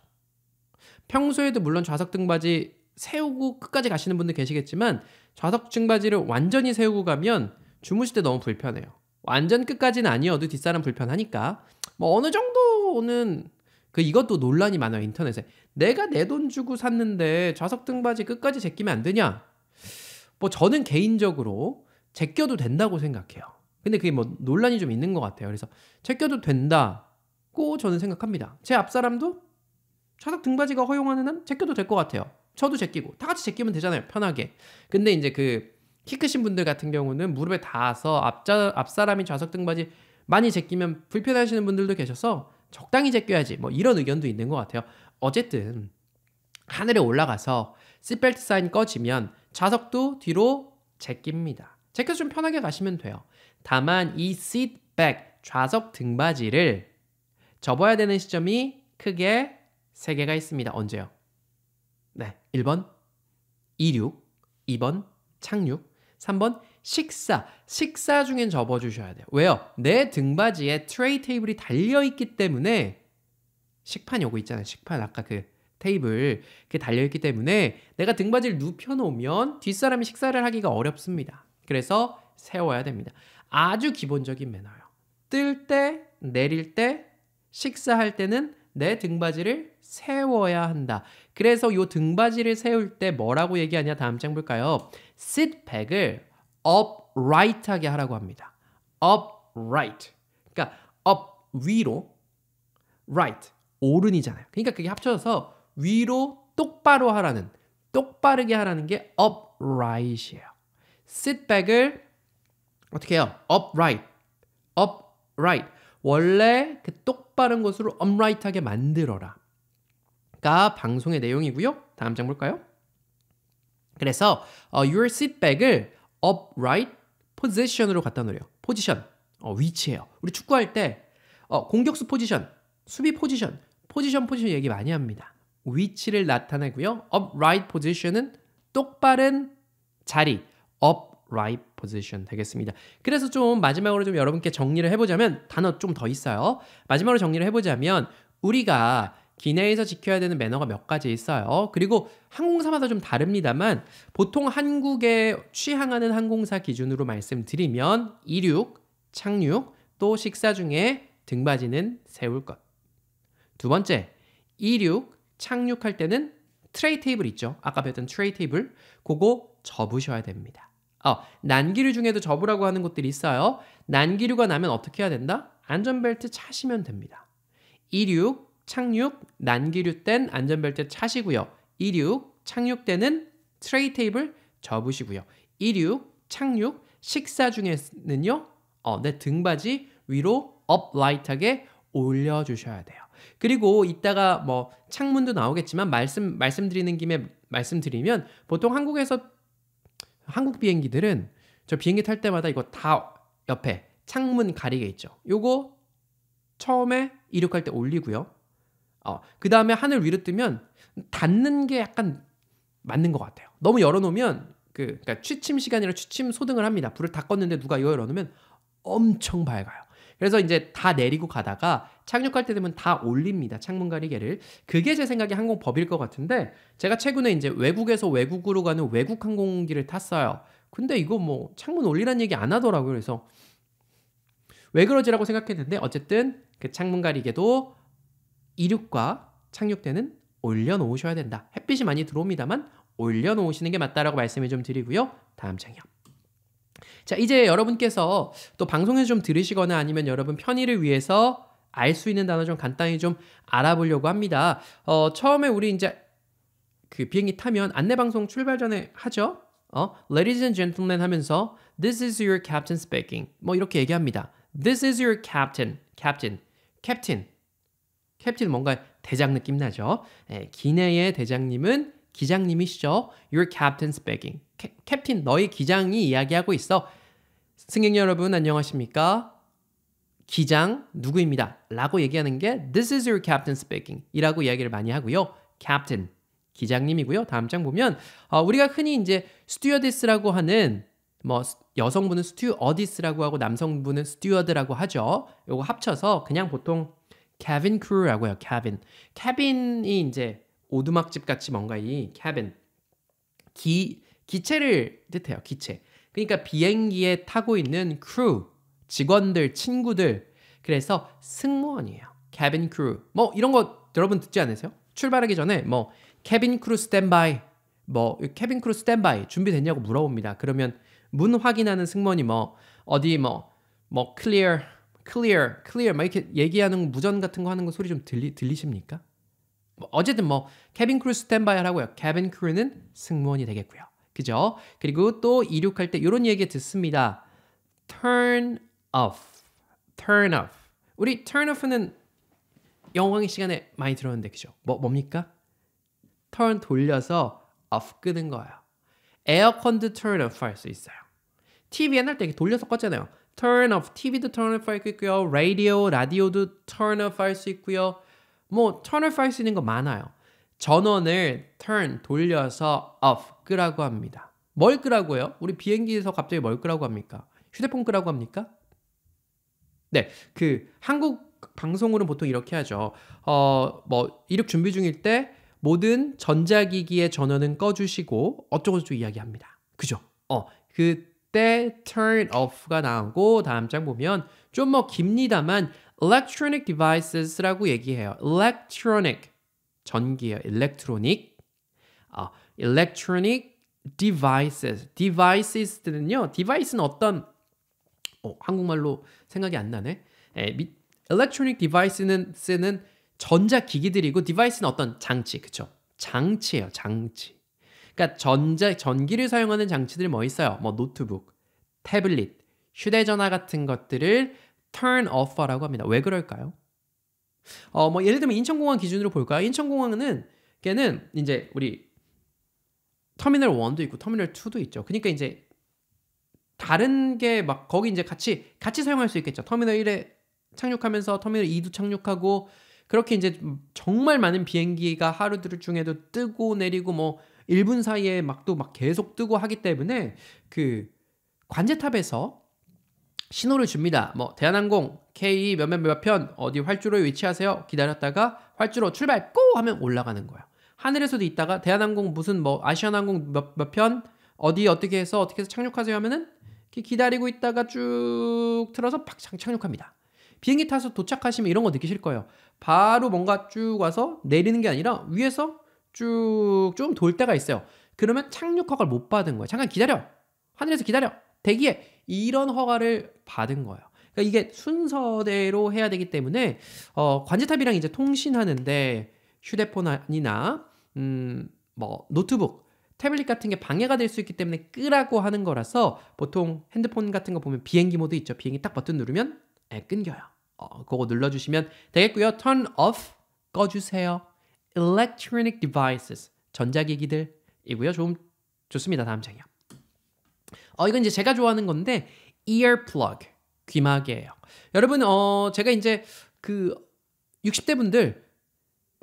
평소에도 물론 좌석 등받이 세우고 끝까지 가시는 분들 계시겠지만 좌석 등받이를 완전히 세우고 가면 주무실 때 너무 불편해요. 완전 끝까지는 아니어도 뒷사람 불편하니까 뭐 어느 정도는 그 이것도 논란이 많아요 인터넷에 내가 내 돈 주고 샀는데 좌석 등받이 끝까지 제끼면 안 되냐? 뭐 저는 개인적으로 제껴도 된다고 생각해요. 근데 그게 뭐 논란이 좀 있는 것 같아요. 그래서 제껴도 된다고 저는 생각합니다. 제앞 사람도 좌석 등받이가 허용하는 한 제껴도 될 것 같아요. 저도 제끼고 다 같이 제끼면 되잖아요. 편하게. 근데 이제 그 키 크신 분들 같은 경우는 무릎에 닿아서 앞자, 앞사람이 좌석 등받이 많이 제끼면 불편하시는 분들도 계셔서 적당히 제껴야지 뭐 이런 의견도 있는 것 같아요. 어쨌든 하늘에 올라가서 시벨트 사인 꺼지면 좌석도 뒤로 제낍니다. 제껴서 좀 편하게 가시면 돼요. 다만 이 s e a c k 좌석 등받이를 접어야 되는 시점이 크게 3개가 있습니다. 언제요? 네. 1번 이륙, 2번 착륙, 3번 식사. 식사 중엔 접어 주셔야 돼요. 왜요? 내 등받이에 트레이 테이블이 달려 있기 때문에 식판 요거 있잖아요. 식판 아까 그 테이블 그게 달려 있기 때문에 내가 등받이를 눕혀 놓으면 뒷사람이 식사를 하기가 어렵습니다. 그래서 세워야 됩니다. 아주 기본적인 매너예요. 뜰 때, 내릴 때, 식사할 때는 내 등받이를 세워야 한다. 그래서 요 등받이를 세울 때 뭐라고 얘기하냐 다음 장 볼까요? sit back을 upright하게 하라고 합니다. upright. 그러니까 up 위로 right 오른이잖아요. 그러니까 그게 합쳐져서 위로 똑바로 하라는 똑바르게 하라는 게 upright이에요. sit back을 어떻게 해요? upright. upright. 원래 그 똑바른 곳으로 upright하게 만들어라. 가 방송의 내용이고요. 다음 장 볼까요? 그래서 어, your seat back을 upright position으로 갖다 놓으요 포지션, 어, 위치예요. 우리 축구할 때 어, 공격수 포지션, 수비 포지션, 포지션 포지션 얘기 많이 합니다. 위치를 나타내고요. upright position은 똑바른 자리, upright position 되겠습니다. 그래서 좀 마지막으로 좀 여러분께 정리를 해보자면 단어 좀 더 있어요. 마지막으로 정리를 해보자면 우리가 기내에서 지켜야 되는 매너가 몇 가지 있어요. 그리고 항공사마다 좀 다릅니다만 보통 한국에 취항하는 항공사 기준으로 말씀드리면 이륙, 착륙, 또 식사 중에 등받이는 세울 것. 두 번째, 이륙, 착륙할 때는 트레이 테이블 있죠. 아까 배웠던 트레이 테이블. 그거 접으셔야 됩니다. 어, 난기류 중에도 접으라고 하는 것들이 있어요. 난기류가 나면 어떻게 해야 된다? 안전벨트 차시면 됩니다. 이륙, 착륙, 난기류땐 안전벨트 차시고요. 이륙, 착륙 때는 트레이 테이블 접으시고요. 이륙, 착륙, 식사 중에는요. 어, 내 등받이 위로 업라이트하게 올려주셔야 돼요. 그리고 이따가 뭐 창문도 나오겠지만 말씀 말씀드리는 김에 말씀드리면 보통 한국에서 한국 비행기들은 저 비행기 탈 때마다 이거 다 옆에 창문 가리개 있죠. 요거 처음에 이륙할 때 올리고요. 어, 그 다음에 하늘 위로 뜨면 닫는 게 약간 맞는 것 같아요. 너무 열어놓으면 그 그러니까 취침 시간이라 취침 소등을 합니다. 불을 다 껐는데 누가 열어놓으면 엄청 밝아요. 그래서 이제 다 내리고 가다가 착륙할 때 되면 다 올립니다. 창문 가리개를. 그게 제 생각에 항공법일 것 같은데 제가 최근에 이제 외국에서 외국으로 가는 외국 항공기를 탔어요. 근데 이거 뭐 창문 올리란 얘기 안 하더라고요. 그래서 왜 그러지라고 생각했는데 어쨌든 그 창문 가리개도 이륙과 착륙 대는 올려놓으셔야 된다. 햇빛이 많이 들어옵니다만 올려놓으시는 게 맞다라고 말씀을 좀 드리고요. 다음 장이요. 자, 이제 여러분께서 또 방송에서 좀 들으시거나 아니면 여러분 편의를 위해서 알 수 있는 단어 좀 간단히 좀 알아보려고 합니다. 어, 처음에 우리 이제 그 비행기 타면 안내 방송 출발 전에 하죠. 어, ladies and gentlemen 하면서 this is your captain speaking. 뭐 이렇게 얘기합니다. this is your captain. captain. captain. 캡틴 뭔가 대장 느낌 나죠? 예, 기내의 대장님은 기장님이시죠. Your captain speaking. 캡, 캡틴 너의 기장이 이야기하고 있어. 승객 여러분 안녕하십니까? 기장 누구입니다. 라고 얘기하는 게 This is your captain speaking 이라고 이야기를 많이 하고요. captain 기장님이고요. 다음 장 보면 어, 우리가 흔히 이제 스튜어디스라고 하는 뭐 여성분은 스튜어디스라고 하고 남성분은 스튜어드라고 하죠. 요거 합쳐서 그냥 보통 캐빈 크루라고 해요. 캐빈. 캐빈이 이제 오두막집 같이 뭔가 이 캐빈 기 기체를 뜻해요. 기체. 그러니까 비행기에 타고 있는 크루 직원들 친구들 그래서 승무원이에요. 캐빈 크루. 뭐 이런 거 여러분 듣지 않으세요? 출발하기 전에 뭐 캐빈 크루 스탠바이 뭐 캐빈 크루 스탠바이 준비됐냐고 물어봅니다. 그러면 문 확인하는 승무원이 뭐 어디 뭐뭐 뭐 클리어 뭐 clear, clear 막 이렇게 얘기하는 무전 같은 거 하는 거 소리 좀 들리 들리십니까? 뭐 어쨌든 뭐 캐빈 크루 스탠바이 하라고요. 캐빈 크루는 승무원이 되겠고요. 그죠? 그리고 또 이륙할 때 이런 얘기 듣습니다. turn off, turn off. 우리 turn off는 영광의 시간에 많이 들었는데 그죠? 뭐 뭡니까? turn 돌려서 off 끄는 거예요. 에어컨도 turn off 할 수 있어요. TV 옛날 때 돌려서 껐잖아요. turn off, TV도 turn off 할 수 있고요. 라디오, 라디오도 turn off 할 수 있고요. 뭐 turn off 할 수 있는 거 많아요. 전원을 turn 돌려서 off 끄라고 합니다. 뭘 끄라고요? 우리 비행기에서 갑자기 뭘 끄라고 합니까? 휴대폰 끄라고 합니까? 네, 그 한국 방송으로는 보통 이렇게 하죠. 어, 뭐 이륙 준비 중일 때 모든 전자기기의 전원은 꺼주시고 어쩌고저쩌고 이야기합니다. 그죠? 어, 그때 turn off가 나오고 다음 장 보면 좀 뭐 깁니다만 electronic devices라고 얘기해요. electronic 전기예요. electronic 어, electronic devices devices는요. device는 어떤 어, 한국말로 생각이 안 나네. 에, 미, electronic device는 쓰는 전자기기들이고 device는 어떤 장치 그쵸? 장치예요. 장치 그러니까 전자 전기를 사용하는 장치들이 뭐 있어요? 뭐 노트북, 태블릿, 휴대전화 같은 것들을 turn off라고 합니다. 왜 그럴까요? 어, 뭐 예를 들면 인천공항 기준으로 볼까요? 인천공항은 걔는 이제 우리 터미널 1도 있고 터미널 2도 있죠. 그러니까 이제 다른 게 막 거기 이제 같이 같이 사용할 수 있겠죠. 터미널 1에 착륙하면서 터미널 2도 착륙하고 그렇게 이제 정말 많은 비행기가 하루들 중에도 뜨고 내리고 뭐 1분 사이에 막 또막 막 계속 뜨고 하기 때문에 그 관제탑에서 신호를 줍니다. 뭐 대한항공 K 몇몇 몇 편 어디 활주로에 위치하세요. 기다렸다가 활주로 출발 고 하면 올라가는 거야. 하늘에서도 있다가 대한항공 무슨 뭐아시아항공몇 몇 편 어디 어떻게 해서 어떻게 해서 착륙하세요 하면은 기다리고 있다가 쭉 틀어서 팍 착륙합니다. 비행기 타서 도착하시면 이런 거 느끼실 거예요. 바로 뭔가 쭉 와서 내리는 게 아니라 위에서 쭉좀돌 때가 있어요. 그러면 착륙 허가를 못 받은 거예요. 잠깐 기다려. 하늘에서 기다려. 대기에 이런 허가를 받은 거예요. 그러니까 이게 순서대로 해야 되기 때문에 어, 관제탑이랑 이제 통신하는데 휴대폰이나 음, 뭐 노트북 태블릿 같은 게 방해가 될 수 있기 때문에 끄라고 하는 거라서 보통 핸드폰 같은 거 보면 비행기 모드 있죠. 비행기 딱 버튼 누르면 에, 예, 끊겨요. 어, 그거 눌러주시면 되겠고요. turn off 꺼주세요. electronic devices 전자기기들이고요. 좀 좋습니다. 다음 장이요. 어 이건 이제 제가 좋아하는 건데 ear plug 귀마개예요. 여러분 어 제가 이제 그 60대 분들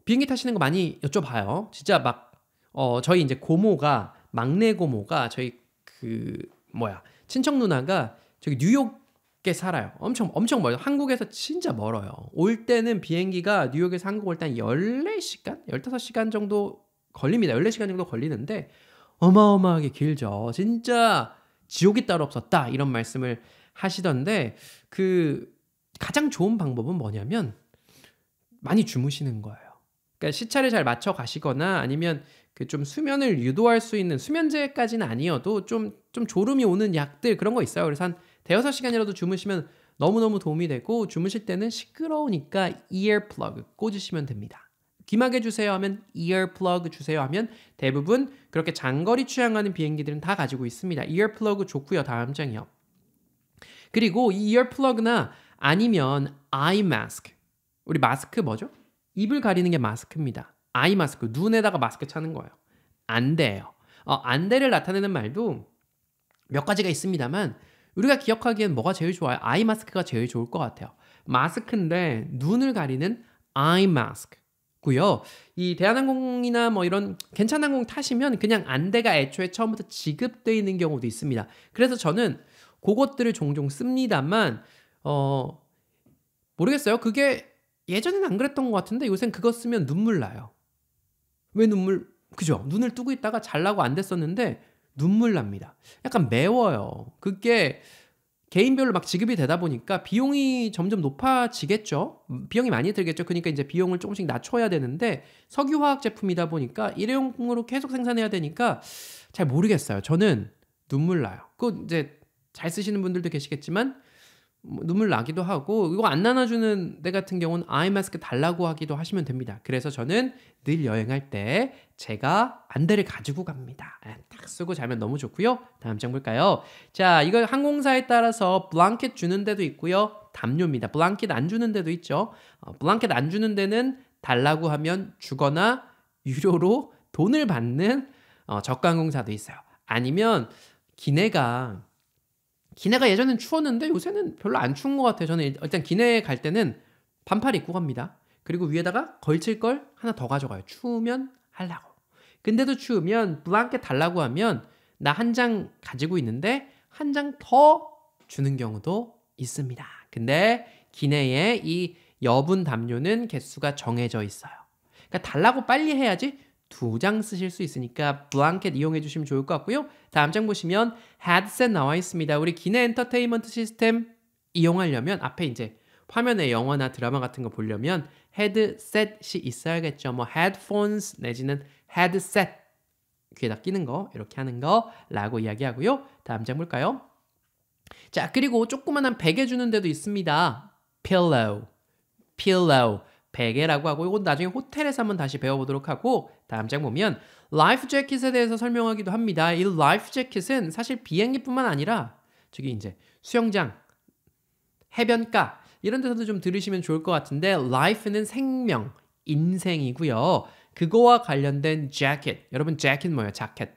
비행기 타시는 거 많이 여쭤봐요. 진짜 막 어 저희 이제 고모가 막내 고모가 저희 그 뭐야 친척 누나가 저기 뉴욕 게 살아요. 엄청 엄청 멀어. 한국에서 진짜 멀어요. 올 때는 비행기가 뉴욕에서 한국 올때한 14시간, 15시간 정도 걸립니다. 14시간 정도 걸리는데 어마어마하게 길죠. 진짜 지옥이 따로 없었다. 이런 말씀을 하시던데 그 가장 좋은 방법은 뭐냐면 많이 주무시는 거예요. 그러니까 시차를 잘 맞춰 가시거나 아니면 그좀 수면을 유도할 수 있는 수면제까지는 아니어도 좀 좀 졸음이 오는 약들 그런 거 있어요. 그래서 한 대여섯 시간이라도 주무시면 너무너무 도움이 되고 주무실 때는 시끄러우니까 e a 플러그 꽂으시면 됩니다. 귀마개 주세요 하면 e a 플러그 주세요 하면 대부분 그렇게 장거리 취향하는 비행기들은 다 가지고 있습니다. e a 플러그 좋고요. 다음 장이요. 그리고 이 e a r p l 나 아니면 아이 마스크. 우리 마스크 뭐죠? 입을 가리는 게 마스크입니다. 아이 마스크 눈에다가 마스크 차는 거예요. 안돼요. 어, 안돼를 나타내는 말도 몇 가지가 있습니다만 우리가 기억하기엔 뭐가 제일 좋아요? 아이 마스크가 제일 좋을 것 같아요. 마스크인데 눈을 가리는 아이 마스크고요. 이 대한항공이나 뭐 이런 괜찮은 항공 타시면 그냥 안대가 애초에 처음부터 지급되어 있는 경우도 있습니다. 그래서 저는 그것들을 종종 씁니다만 어 모르겠어요. 그게 예전엔 안 그랬던 것 같은데 요새는 그거 쓰면 눈물 나요. 왜 눈물? 그죠? 눈을 뜨고 있다가 잘라고 안 됐었는데 눈물 납니다. 약간 매워요. 그게 개인별로 막 지급이 되다 보니까 비용이 점점 높아지겠죠. 음, 비용이 많이 들겠죠. 그러니까 이제 비용을 조금씩 낮춰야 되는데 석유화학 제품이다 보니까 일회용으로 품 계속 생산해야 되니까 잘 모르겠어요. 저는 눈물 나요. 그 이제 잘 쓰시는 분들도 계시겠지만 뭐 눈물 나기도 하고 이거 안 나눠주는 데 같은 경우는 아이 마스크 달라고 하기도 하시면 됩니다. 그래서 저는 늘 여행할 때 제가 안대를 가지고 갑니다. 예, 딱 쓰고 자면 너무 좋고요. 다음 장 볼까요? 자, 이거 항공사에 따라서 블랑켓 주는 데도 있고요. 담요입니다. 블랑켓 안 주는 데도 있죠. 어, 블랑켓 안 주는 데는 달라고 하면 주거나 유료로 돈을 받는 어, 저가 항공사도 있어요. 아니면 기내가 기내가 예전엔 추웠는데 요새는 별로 안 추운 것 같아요. 저는 일단 기내에 갈 때는 반팔 입고 갑니다. 그리고 위에다가 걸칠 걸 하나 더 가져가요. 추우면 할라고. 근데도 추우면 블랑켓 달라고 하면 나 한 장 가지고 있는데 한 장 더 주는 경우도 있습니다. 근데 기내에 이 여분 담요는 개수가 정해져 있어요. 그러니까 달라고 빨리 해야지 두 장 쓰실 수 있으니까 블랑켓 이용해 주시면 좋을 것 같고요. 다음 장 보시면 헤드셋 나와 있습니다. 우리 기내 엔터테인먼트 시스템 이용하려면 앞에 이제 화면에 영화나 드라마 같은 거 보려면 헤드셋이 있어야겠죠. 뭐 헤드폰스 내지는 헤드셋 귀에다 끼는 거 이렇게 하는 거라고 이야기하고요. 다음 장 볼까요? 자 그리고 조그만한 베개 주는 데도 있습니다. pillow, pillow 베개라고 하고 이건 나중에 호텔에서 한번 다시 배워보도록 하고 다음 장 보면 라이프 재킷에 대해서 설명하기도 합니다. 이 라이프 재킷은 사실 비행기뿐만 아니라 저기 이제 수영장, 해변가 이런 데서도 좀 들으시면 좋을 것 같은데 life는 생명, 인생이고요. 그거와 관련된 재킷. 여러분 재킷 뭐예요? 자켓.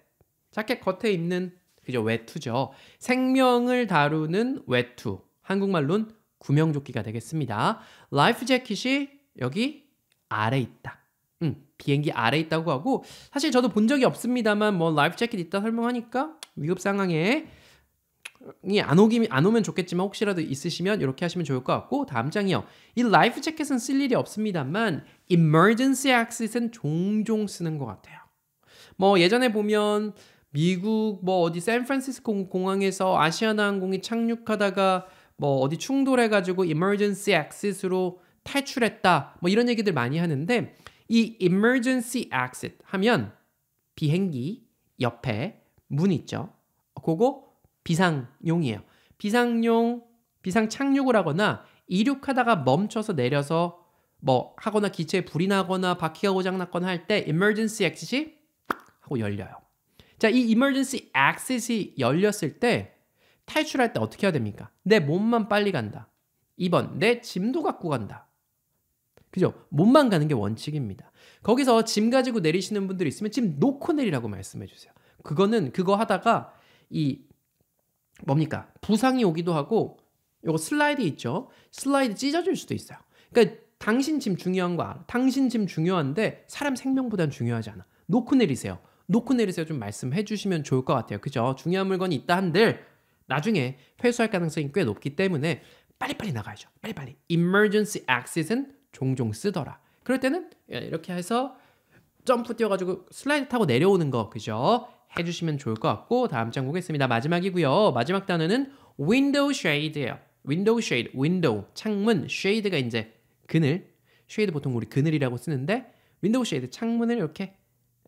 자켓 겉에 있는 그죠 외투죠. 생명을 다루는 외투. 한국말로는 구명조끼가 되겠습니다. 라이프 재킷이 여기 아래 있다. 음, 비행기 아래 있다고 하고 사실 저도 본 적이 없습니다만 뭐 라이프 재킷 있다 설명하니까 위급 상황에 이안 오기 안 오면 좋겠지만 혹시라도 있으시면 이렇게 하시면 좋을 것 같고 다음 장이요. 이 라이프 재킷은 쓸 일이 없습니다만 emergency e x i 은 종종 쓰는 것 같아요. 뭐 예전에 보면 미국 뭐 어디 샌프란시스코 공항에서 아시아나 항공이 착륙하다가 뭐 어디 충돌해 가지고 emergency exit으로 탈출했다. 뭐 이런 얘기들 많이 하는데 이 emergency exit 하면 비행기 옆에 문 있죠. 그거 비상용이에요. 비상용, 비상 착륙을 하거나 이륙하다가 멈춰서 내려서 뭐 하거나 기체에 불이 나거나 바퀴가 고장났거나 할 때 emergency exit이 하고 열려요. 자, 이 emergency exit이 열렸을 때 탈출할 때 어떻게 해야 됩니까? 내 몸만 빨리 간다. 2번, 내 짐도 갖고 간다. 그죠? 몸만 가는 게 원칙입니다. 거기서 짐 가지고 내리시는 분들 이 있으면 짐 놓고 내리라고 말씀해 주세요. 그거는 그거 하다가 이 뭡니까? 부상이 오기도 하고 요거 슬라이드 있죠? 슬라이드 찢어질 수도 있어요. 그러니까 당신 짐 중요한 거 알아. 당신 짐 중요한데 사람 생명보단 중요하지 않아. 놓고 내리세요. 놓고 내리세요. 좀 말씀해 주시면 좋을 것 같아요. 그죠? 중요한 물건이 있다 한들 나중에 회수할 가능성이 꽤 높기 때문에 빨리빨리 나가야죠. 빨리빨리. emergency a c c e s s 은 종종 쓰더라. 그럴 때는 예, 이렇게 해서 점프 뛰어가지고 슬라이드 타고 내려오는 거. 그죠? 해주시면 좋을 것 같고 다음 장 보겠습니다. 마지막이고요. 마지막 단어는 window shade예요. window shade, window, 창문, shade가 이제 그늘, shade 보통 우리 그늘이라고 쓰는데 window shade, 창문을 이렇게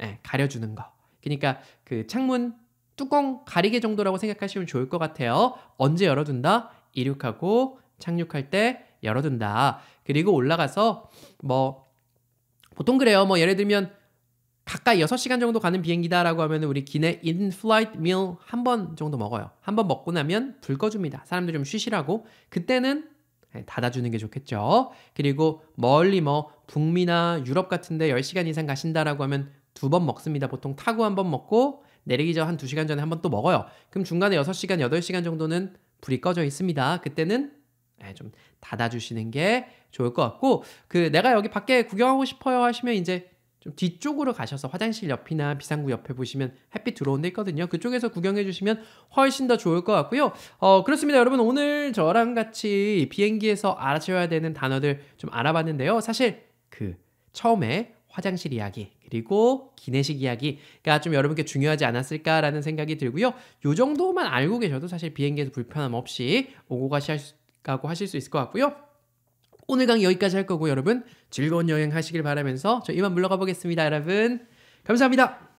예, 가려주는 거. 그러니까 그 창문 뚜껑 가리개 정도라고 생각하시면 좋을 것 같아요. 언제 열어둔다? 이륙하고 착륙할 때 열어둔다. 그리고 올라가서 뭐 보통 그래요. 뭐 예를 들면 가까이 6시간 정도 가는 비행기다라고 하면 우리 기내 인플라이트 밀 한 번 정도 먹어요. 한 번 먹고 나면 불 꺼줍니다. 사람들 좀 쉬시라고. 그때는 예, 닫아주는 게 좋겠죠. 그리고 멀리 뭐 북미나 유럽 같은데 10시간 이상 가신다라고 하면 두 번 먹습니다. 보통 타고 한 번 먹고 내리기 전 한 2시간 전에 한 번 또 먹어요. 그럼 중간에 6시간, 8시간 정도는 불이 꺼져 있습니다. 그때는 예, 좀 닫아주시는 게 좋을 것 같고 그 내가 여기 밖에 구경하고 싶어요 하시면 이제 좀 뒤쪽으로 가셔서 화장실 옆이나 비상구 옆에 보시면 햇빛 들어온 데 있거든요. 그쪽에서 구경해 주시면 훨씬 더 좋을 것 같고요. 어, 그렇습니다. 여러분 오늘 저랑 같이 비행기에서 알아셔야 되는 단어들 좀 알아봤는데요. 사실 그 처음에 화장실 이야기 그리고 기내식 이야기가 좀 여러분께 중요하지 않았을까라는 생각이 들고요. 요 정도만 알고 계셔도 사실 비행기에서 불편함 없이 오고 가시라고 하실 수 있을 것 같고요. 오늘 강의 여기까지 할 거고 여러분 즐거운 여행 하시길 바라면서 저 이만 물러가 보겠습니다. 여러분 감사합니다.